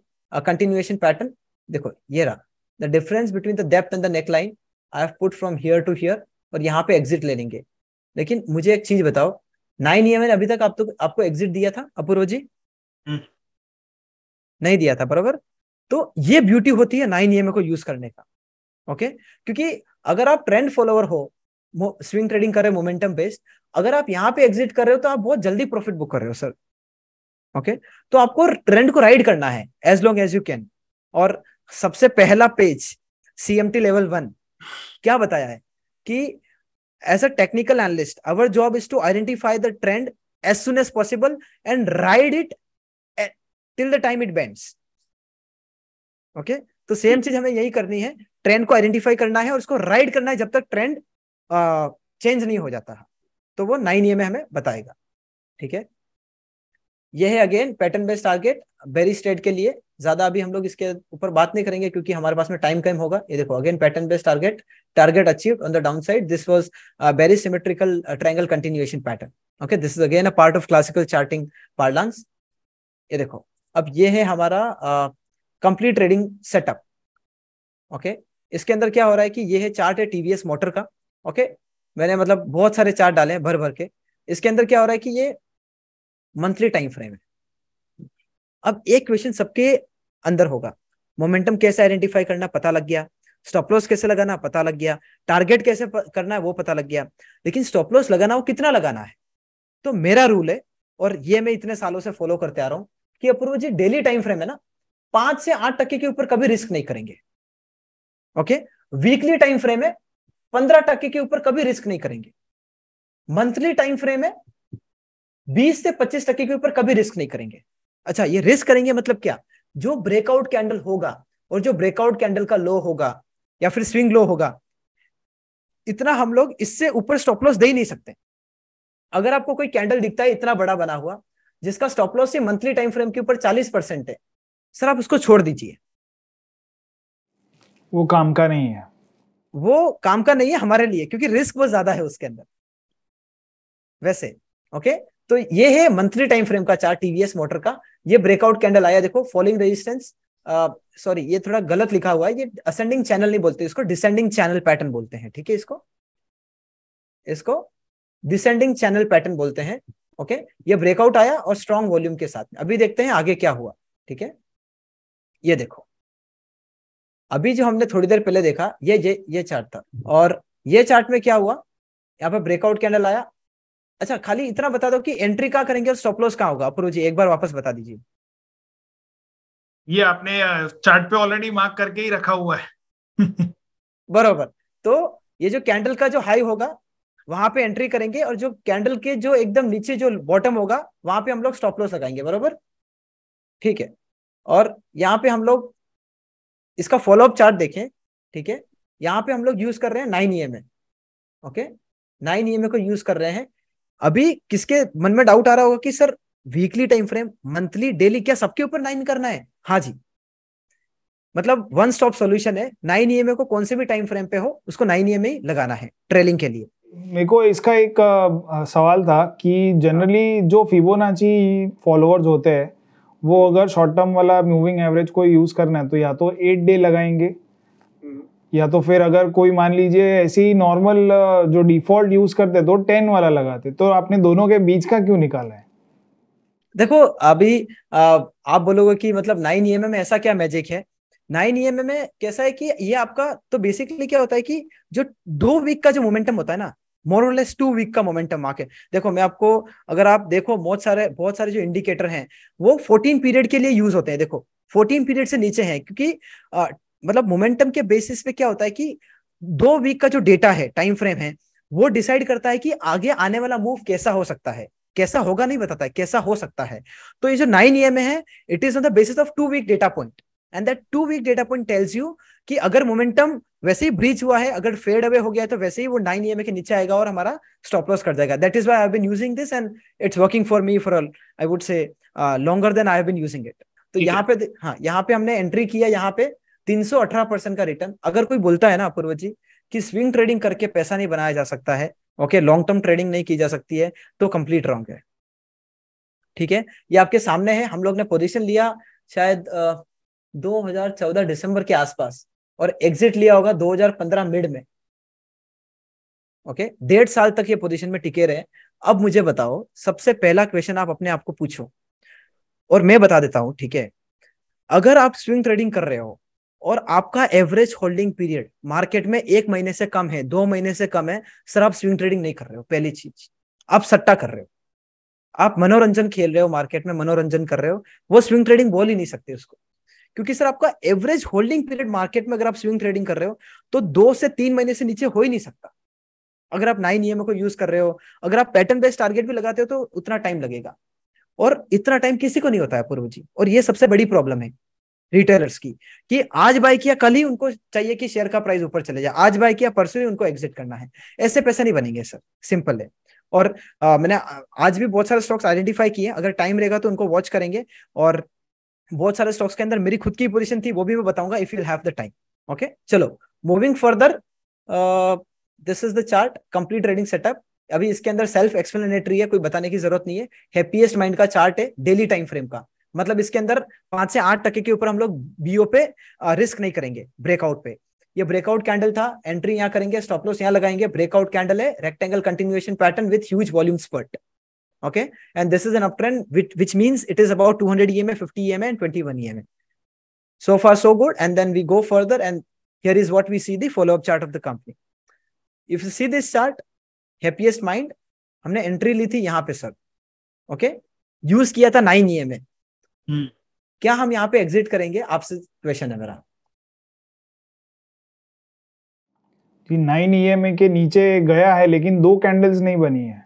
B: continuation pattern देखो ये रहा the difference between the depth and the neck line I have put from here to here और यहाँ पे एग्जिट ले लेंगे लेकिन मुझे एक चीज बताओ नाइन ई एम अभी तक आप तो, आपको एग्जिट दिया था अपूर्व जी hmm. नहीं दिया था बराबर तो ये ब्यूटी होती है नाइन ई को यूज करने का ओके क्योंकि अगर आप ट्रेंड फॉलोअर हो स्विंग ट्रेडिंग कर रहे हो मोमेंटम बेस्ड अगर आप यहाँ पे एग्जिट कर रहे हो तो आप बहुत जल्दी प्रॉफिट बुक कर रहे हो सर ओके तो आपको ट्रेंड को राइड करना है as long as you can और सबसे पहला पेज सीएमटी लेवल वन क्या बताया है कि as a technical analyst our job is to identify the trend as soon as possible and ride it till the time it bends okay तो same चीज हमें यही करनी है ट्रेंड को आइडेंटिफाई करना है और उसको राइड करना है जब तक ट्रेंड चेंज नहीं हो जाता है तो वो नाइन ए में हमें बताएगा ठीक है यह है again pattern based target bearish state के लिए ज्यादा अभी हम लोग इसके ऊपर बात नहीं करेंगे क्योंकि हमारे पास में टाइम कम होगा ये देखो again pattern based target target achieve on the down side this was bearish symmetrical triangle continuation pattern okay this is again a part of classical charting parlance ये देखो अब ये है हमारा कंप्लीट ट्रेडिंग सेटअप ओके इसके अंदर क्या हो रहा है कि ये है चार्ट है टीवीएस मोटर का ओके मैंने मतलब बहुत सारे चार्ट डाले हैं भर भर के इसके अंदर क्या हो रहा है कि ये मंथली टाइम फ्रेम है अब एक क्वेश्चन सबके अंदर होगा मोमेंटम कैसे आइडेंटिफाई करना पता लग गया स्टॉप लॉस कैसे लगाना पता लग गया टारगेट कैसे करना है वो पता लग गया लेकिन स्टॉप लॉस लगाना वो कितना लगाना है तो मेरा रूल है और ये मैं इतने सालों से फॉलो करते आ रहा हूँ कि अपूर्व जी डेली टाइम फ्रेम है ना पांच से आठ टक्के के ऊपर कभी रिस्क नहीं करेंगे ओके वीकली टाइम फ्रेम है पंद्रह टक्के के ऊपर कभी रिस्क नहीं करेंगे मंथली टाइम फ्रेम है बीस से पच्चीस टक्के के ऊपर कभी रिस्क नहीं करेंगे अच्छा ये रिस्क करेंगे मतलब क्या जो ब्रेकआउट कैंडल होगा और जो ब्रेकआउट कैंडल का लो होगा या फिर स्विंग लो होगा इतना हम लोग इससे ऊपर स्टॉप लॉस दे ही नहीं सकते अगर आपको कोई कैंडल दिखता है इतना बड़ा बना हुआ जिसका स्टॉप लॉस ये मंथली टाइम फ्रेम के ऊपर चालीस परसेंट है सर आप उसको छोड़ दीजिए वो काम का नहीं है वो काम का नहीं है हमारे लिए क्योंकि रिस्क बहुत ज्यादा है उसके अंदर वैसे ओके तो ये है मंथली टाइम फ्रेम का चार टीवीएस मोटर का ये ब्रेकआउट कैंडल आया देखो फॉलिंग रेजिस्टेंस सॉरी ये थोड़ा गलत लिखा हुआ है ये असेंडिंग चैनल नहीं बोलते इसको डिसेंडिंग चैनल पैटर्न बोलते हैं ठीक है इसको इसको डिसेंडिंग चैनल पैटर्न बोलते हैं ओके ये ब्रेकआउट आया और स्ट्रॉन्ग वॉल्यूम के साथ में अभी देखते हैं आगे क्या हुआ ठीक है ये देखो अभी जो हमने थोड़ी देर पहले देखा ये ये ये चार्ट था और ये चार्ट में क्या हुआ यहाँ पर ब्रेकआउट कैंडल आया अच्छा खाली इतना बता दो कि एंट्री कहाँ करेंगे और स्टॉप लॉस कहाँ होगा अपूर्व जी एक बार वापस बता दीजिए
A: ये आपने चार्ट पे ऑलरेडी मार्क करके ही रखा हुआ है
B: बराबर तो ये जो कैंडल का जो हाई होगा वहां पे एंट्री करेंगे और जो कैंडल के जो एकदम नीचे जो बॉटम होगा वहां पे हम लोग स्टॉप लॉस लगाएंगे बरोबर ठीक है और यहाँ पे हम लोग इसका फॉलोअप चार्ट देखें ठीक है यहाँ पे हम लोग यूज कर रहे हैं nine E M okay nine E को यूज कर रहे हैं अभी किसके मन में डाउट आ रहा होगा कि sir weekly time frame monthly daily क्या सबके ऊपर नाइन करना है हाँ जी मतलब वन स्टॉप सॉल्यूशन है नाइन ई e को कौन से भी टाइम फ्रेम पे हो उसको नाइन ई e ही लगाना है ट्रेलिंग
A: के लिए मेरे को इसका एक आ, सवाल था कि जनरली जो फिबोनाची फॉलोअर्स होते हैं वो अगर शॉर्ट टर्म वाला मूविंग एवरेज को यूज़ करना है तो या तो एट डे लगाएंगे हम्म। या तो फिर अगर कोई मान लीजिए ऐसे ही नॉर्मल जो डिफॉल्ट यूज करते तो टेन वाला लगाते तो आपने दोनों के बीच का क्यों निकाला है
B: देखो अभी आ, आप बोलोगे कि मतलब नाइन ई में ऐसा क्या मैजिक है नाइन ई e में कैसा है कि ये आपका तो बेसिकली क्या होता है कि जो दो वीक का जो मोमेंटम होता है ना मोरलेस टू वीक का मोमेंटम मार्केट देखो मैं आपको अगर आप देखो बहुत सारे बहुत सारे जो इंडिकेटर हैं वो फोर्टीन पीरियड के लिए यूज होते हैं देखो फोर्टीन पीरियड से नीचे हैं क्योंकि आ, मतलब मोमेंटम के बेसिस पे क्या होता है कि दो वीक का जो डेटा है टाइम फ्रेम है वो डिसाइड करता है कि आगे आने वाला मूव कैसा हो सकता है कैसा होगा नहीं बताता है कैसा हो सकता है तो ये जो नाइन ई e है it is on the basis of two week data point and that two week data point tells you कि अगर मोमेंटम वैसे ही ब्रीच हुआ है अगर फेड अवे हो गया है तो वैसे ही वो नाइन ई के नीचे आएगा और हमारा स्टॉप लॉस कर जाएगा that is why I been using this and it's working for me for I would say longer than I been using it तो यहाँ पे हाँ यहाँ पे हमने एंट्री किया यहाँ पे तीन सौ अठारह परसेंट का रिटर्न अगर कोई बोलता है ना अपूर्व जी कि स्विंग ट्रेडिंग करके पैसा नहीं बनाया जा सकता है ओके लॉन्ग टर्म ट्रेडिंग नहीं की जा सकती है तो कंप्लीट रॉन्ग है ठीक है ये आपके सामने है हम लोग ने पोजीशन लिया शायद uh, 2014 दिसंबर के आसपास और एग्जिट लिया होगा 2015 मिड में ओके okay? डेढ़ साल तक ये पोजीशन में टिके रहे अब मुझे बताओ सबसे पहला क्वेश्चन आप अपने आप को पूछो और मैं बता देता हूं ठीक है अगर आप स्विंग ट्रेडिंग कर रहे हो और आपका एवरेज होल्डिंग पीरियड मार्केट में एक महीने से कम है दो महीने से कम है सर आप स्विंग ट्रेडिंग नहीं कर रहे हो पहली चीज आप सट्टा कर रहे हो आप मनोरंजन खेल रहे हो मार्केट में मनोरंजन कर रहे हो वो स्विंग ट्रेडिंग बोल ही नहीं सकते उसको क्योंकि सर आपका एवरेज होल्डिंग पीरियड मार्केट में अगर आप स्विंग ट्रेडिंग कर रहे हो तो दो से तीन महीने से नीचे हो ही नहीं सकता अगर आप नाइन ई को यूज कर रहे हो अगर आप पैटर्न बेस्ड टारगेट भी लगाते हो तो उतना टाइम लगेगा और इतना टाइम किसी को नहीं होता है पूर्व जी और ये सबसे बड़ी प्रॉब्लम है रिटेलर्स की कि आज बाय किया कल ही उनको चाहिए कि शेयर का प्राइस ऊपर चले जाए आज बाय किया परसों ही उनको एग्जिट करना है ऐसे पैसे नहीं बनेंगे सर सिंपल है और आ, मैंने आज भी बहुत सारे स्टॉक्स आइडेंटिफाई किए अगर टाइम रहेगा तो उनको वॉच करेंगे और बहुत सारे स्टॉक्स के अंदर मेरी खुद की पोजीशन थी वो भी मैं बताऊंगा if you have the time okay चलो moving further this is the chart complete trading setup अभी इसके अंदर सेल्फ एक्सप्लेनेटरी है कोई बताने की जरूरत नहीं है हैप्पीएस्ट माइंड का चार्ट है डेली टाइम फ्रेम का मतलब इसके अंदर पांच से आठ टके के ऊपर हम लोग बीओ पे रिस्क uh, नहीं करेंगे ब्रेकआउट पे ये ब्रेकआउट कैंडल था एंट्री यहाँ करेंगे स्टॉप लॉस यहाँ लगाएंगे ब्रेकआउट कैंडल है rectangle continuation pattern with huge volume spurt okay and this is an uptrend which, which means it is about 200 ema 50 ema and 21 ema so far so good and then we go further and here is what we see the follow up chart of the company if you see this chart happiest mind हमने entry ली थी यहाँ पे sir okay okay? Use किया था nine ई क्या हम यहाँ पे एग्जिट करेंगे आपसे क्वेश्चन है मेरा
A: नाइन ई के नीचे गया है लेकिन दो कैंडल्स नहीं बनी है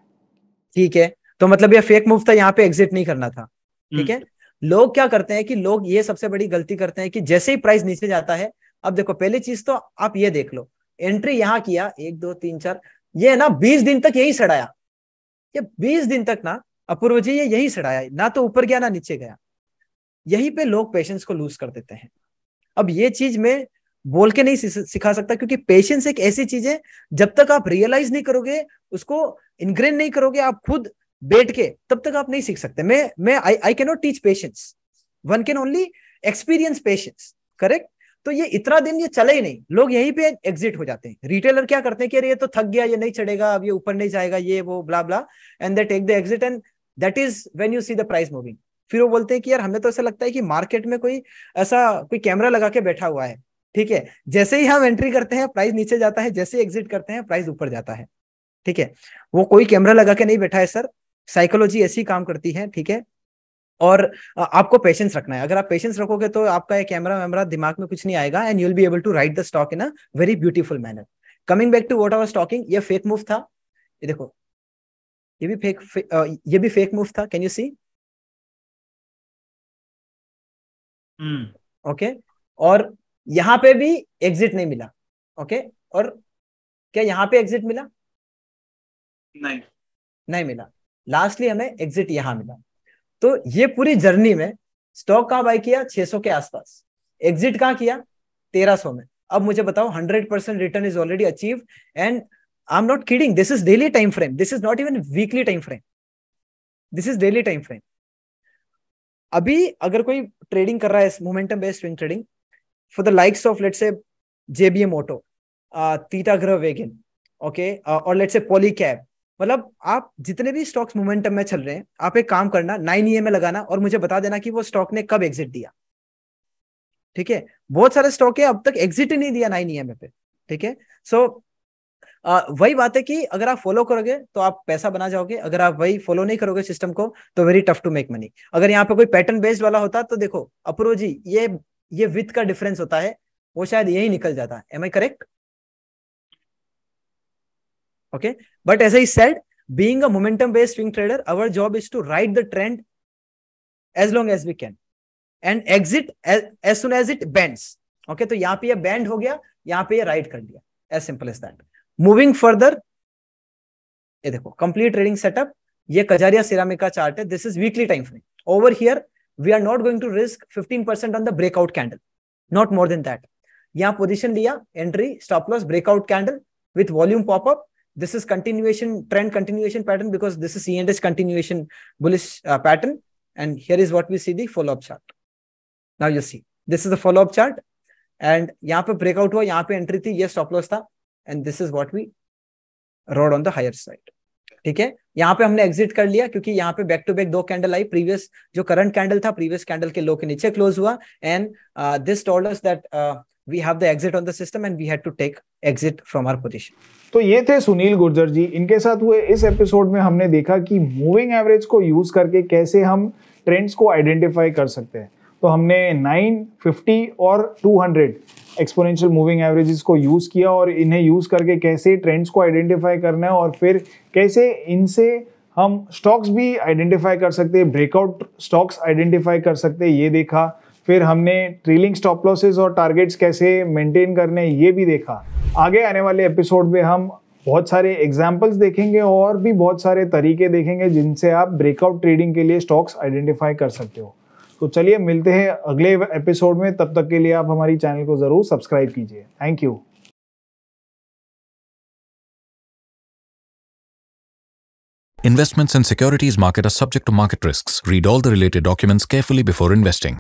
A: ठीक है तो मतलब ये फेक मूव था यहाँ पे एग्जिट नहीं
B: करना था हम्म। ठीक है लोग क्या करते हैं कि लोग ये सबसे बड़ी गलती करते हैं कि जैसे ही प्राइस नीचे जाता है अब देखो पहली चीज तो आप ये देख लो एंट्री यहाँ किया एक दो तीन चार ये ना बीस दिन तक यही सड़ाया ये बीस दिन तक ना अपूर्व जी ये यही सड़ाया ना तो ऊपर गया ना नीचे गया यही पे लोग पेशेंस को लूज कर देते हैं अब ये चीज में बोल के नहीं सिखा सकता क्योंकि पेशेंस एक ऐसी चीज है जब तक आप रियलाइज नहीं करोगे उसको इनग्रेन नहीं करोगे आप खुद बैठ के तब तक आप नहीं सीख सकते मैं मैं I I can not teach patience one can only experience patience correct तो ये इतना दिन ये चले ही नहीं लोग यहीं पे एग्जिट हो जाते हैं रिटेलर क्या करते हैं कि ये तो थक गया ये नहीं चढ़ेगा अब ये ऊपर नहीं जाएगा ये वो blah blah and they take the exit and that is when you see the price moving फिर वो बोलते हैं कि यार हमें तो ऐसा लगता है कि मार्केट में कोई ऐसा कोई कैमरा लगा के बैठा हुआ है ठीक है जैसे ही हम एंट्री करते हैं प्राइस नीचे जाता है जैसे एग्जिट करते हैं प्राइस ऊपर जाता है ठीक है वो कोई कैमरा लगा के नहीं बैठा है सर साइकोलॉजी ऐसी काम करती है ठीक है और आपको पेशेंस रखना है अगर आप पेशेंस रखोगे तो आपका एक कैमरा वैमरा दिमाग में कुछ नहीं आएगा and you will be able to ride the stock in a very beautiful manner coming back to what our stocking ये फेक मूव था ये देखो ये भी फेक फे, ये भी फेक मूव था कैन यू सी ओके और यहां पे भी एग्जिट नहीं मिला ओके okay? और क्या यहाँ पे एग्जिट मिला नहीं नहीं मिला लास्टली हमें एग्जिट यहां मिला तो ये पूरी जर्नी में स्टॉक कहाँ बाय किया 600 के आसपास एग्जिट कहाँ किया 1300 में अब मुझे बताओ 100 percent return is already achieve and I am not kidding this is daily time frame this is not even weekly time frame this is daily time frame अभी अगर कोई ट्रेडिंग कर रहा है momentum based swing trading for the likes of let's say JBM Auto Titagarh wagon okay और let's say Polycab मतलब आप जितने भी स्टॉक्स मोमेंटम में चल रहे हैं आप एक काम करना नाइन ई में लगाना और मुझे बता देना कि वो स्टॉक ने कब एग्जिट दिया ठीक है बहुत सारे स्टॉक है अब तक एग्जिट ही नहीं दिया नाइन ई पे ठीक है सो वही बात है कि अगर आप फॉलो करोगे तो आप पैसा बना जाओगे अगर आप वही फॉलो नहीं करोगे सिस्टम को तो very tough to make money अगर यहाँ पे कोई पैटर्न बेस्ड वाला होता तो देखो अप्रो जी ये ये विथ का डिफरेंस होता है वो शायद यही निकल जाता है am I correct Okay. But as I said, being a momentum based swing trader, our job is to ride the trend as long as we can and exit as, as soon as it bends. Okay. तो यहाँ पे ये band हो गया यहाँ पे ये ride कर लिया as simple as that moving further ये देखो कंप्लीट ट्रेडिंग सेटअप ये कजारिया सिरामिक का चार्ट है this is weekly time frame over here we are not going to risk 15% on the breakout candle not more than that यहाँ position लिया entry stop loss breakout candle with volume popup this is continuation trend continuation pattern because this is ENDS continuation bullish uh, pattern. And here is what we see the follow-up chart. Now you see, this is the follow-up chart. And यहाँ पे breakout हुआ, यहाँ पे entry thi, yes, stop loss tha. And this is what we rode on the higher side. ठीक है यहाँ पे हमने एग्जिट कर लिया क्योंकि यहाँ पे बैक टू बैक दो कैंडल आई प्रीवियस जो करंट कैंडल था प्रीवियस कैंडल के लो के नीचे क्लोज हुआ and this told us that we have the exit on the system and we had to take exit from our position
A: तो ये थे सुनील गुर्जर जी इनके साथ हुए इस एपिसोड में हमने देखा कि मूविंग एवरेज को यूज करके कैसे हम ट्रेंड्स को आइडेंटिफाई कर सकते हैं तो हमने 9, 50 और 200 एक्सपोनेंशियल मूविंग एवरेजेस को यूज़ किया और इन्हें यूज़ करके कैसे ट्रेंड्स को आइडेंटिफाई करना है और फिर कैसे इनसे हम स्टॉक्स भी आइडेंटिफाई कर सकते हैं ब्रेकआउट स्टॉक्स आइडेंटिफाई कर सकते हैं ये देखा फिर हमने ट्रेलिंग स्टॉप लॉसेज और टारगेट्स कैसे मेंटेन करने ये भी देखा आगे आने वाले एपिसोड में हम बहुत सारे एग्जाम्पल्स देखेंगे और भी बहुत सारे तरीके देखेंगे जिनसे आप ब्रेकआउट ट्रेडिंग के लिए स्टॉक्स आइडेंटिफाई कर सकते हो तो चलिए मिलते हैं अगले एपिसोड में तब तक के लिए आप हमारी चैनल को ज़रूर सब्सक्राइब कीजिए thank you Investments in securities market are subject to market risks. Read all the related documents carefully before investing.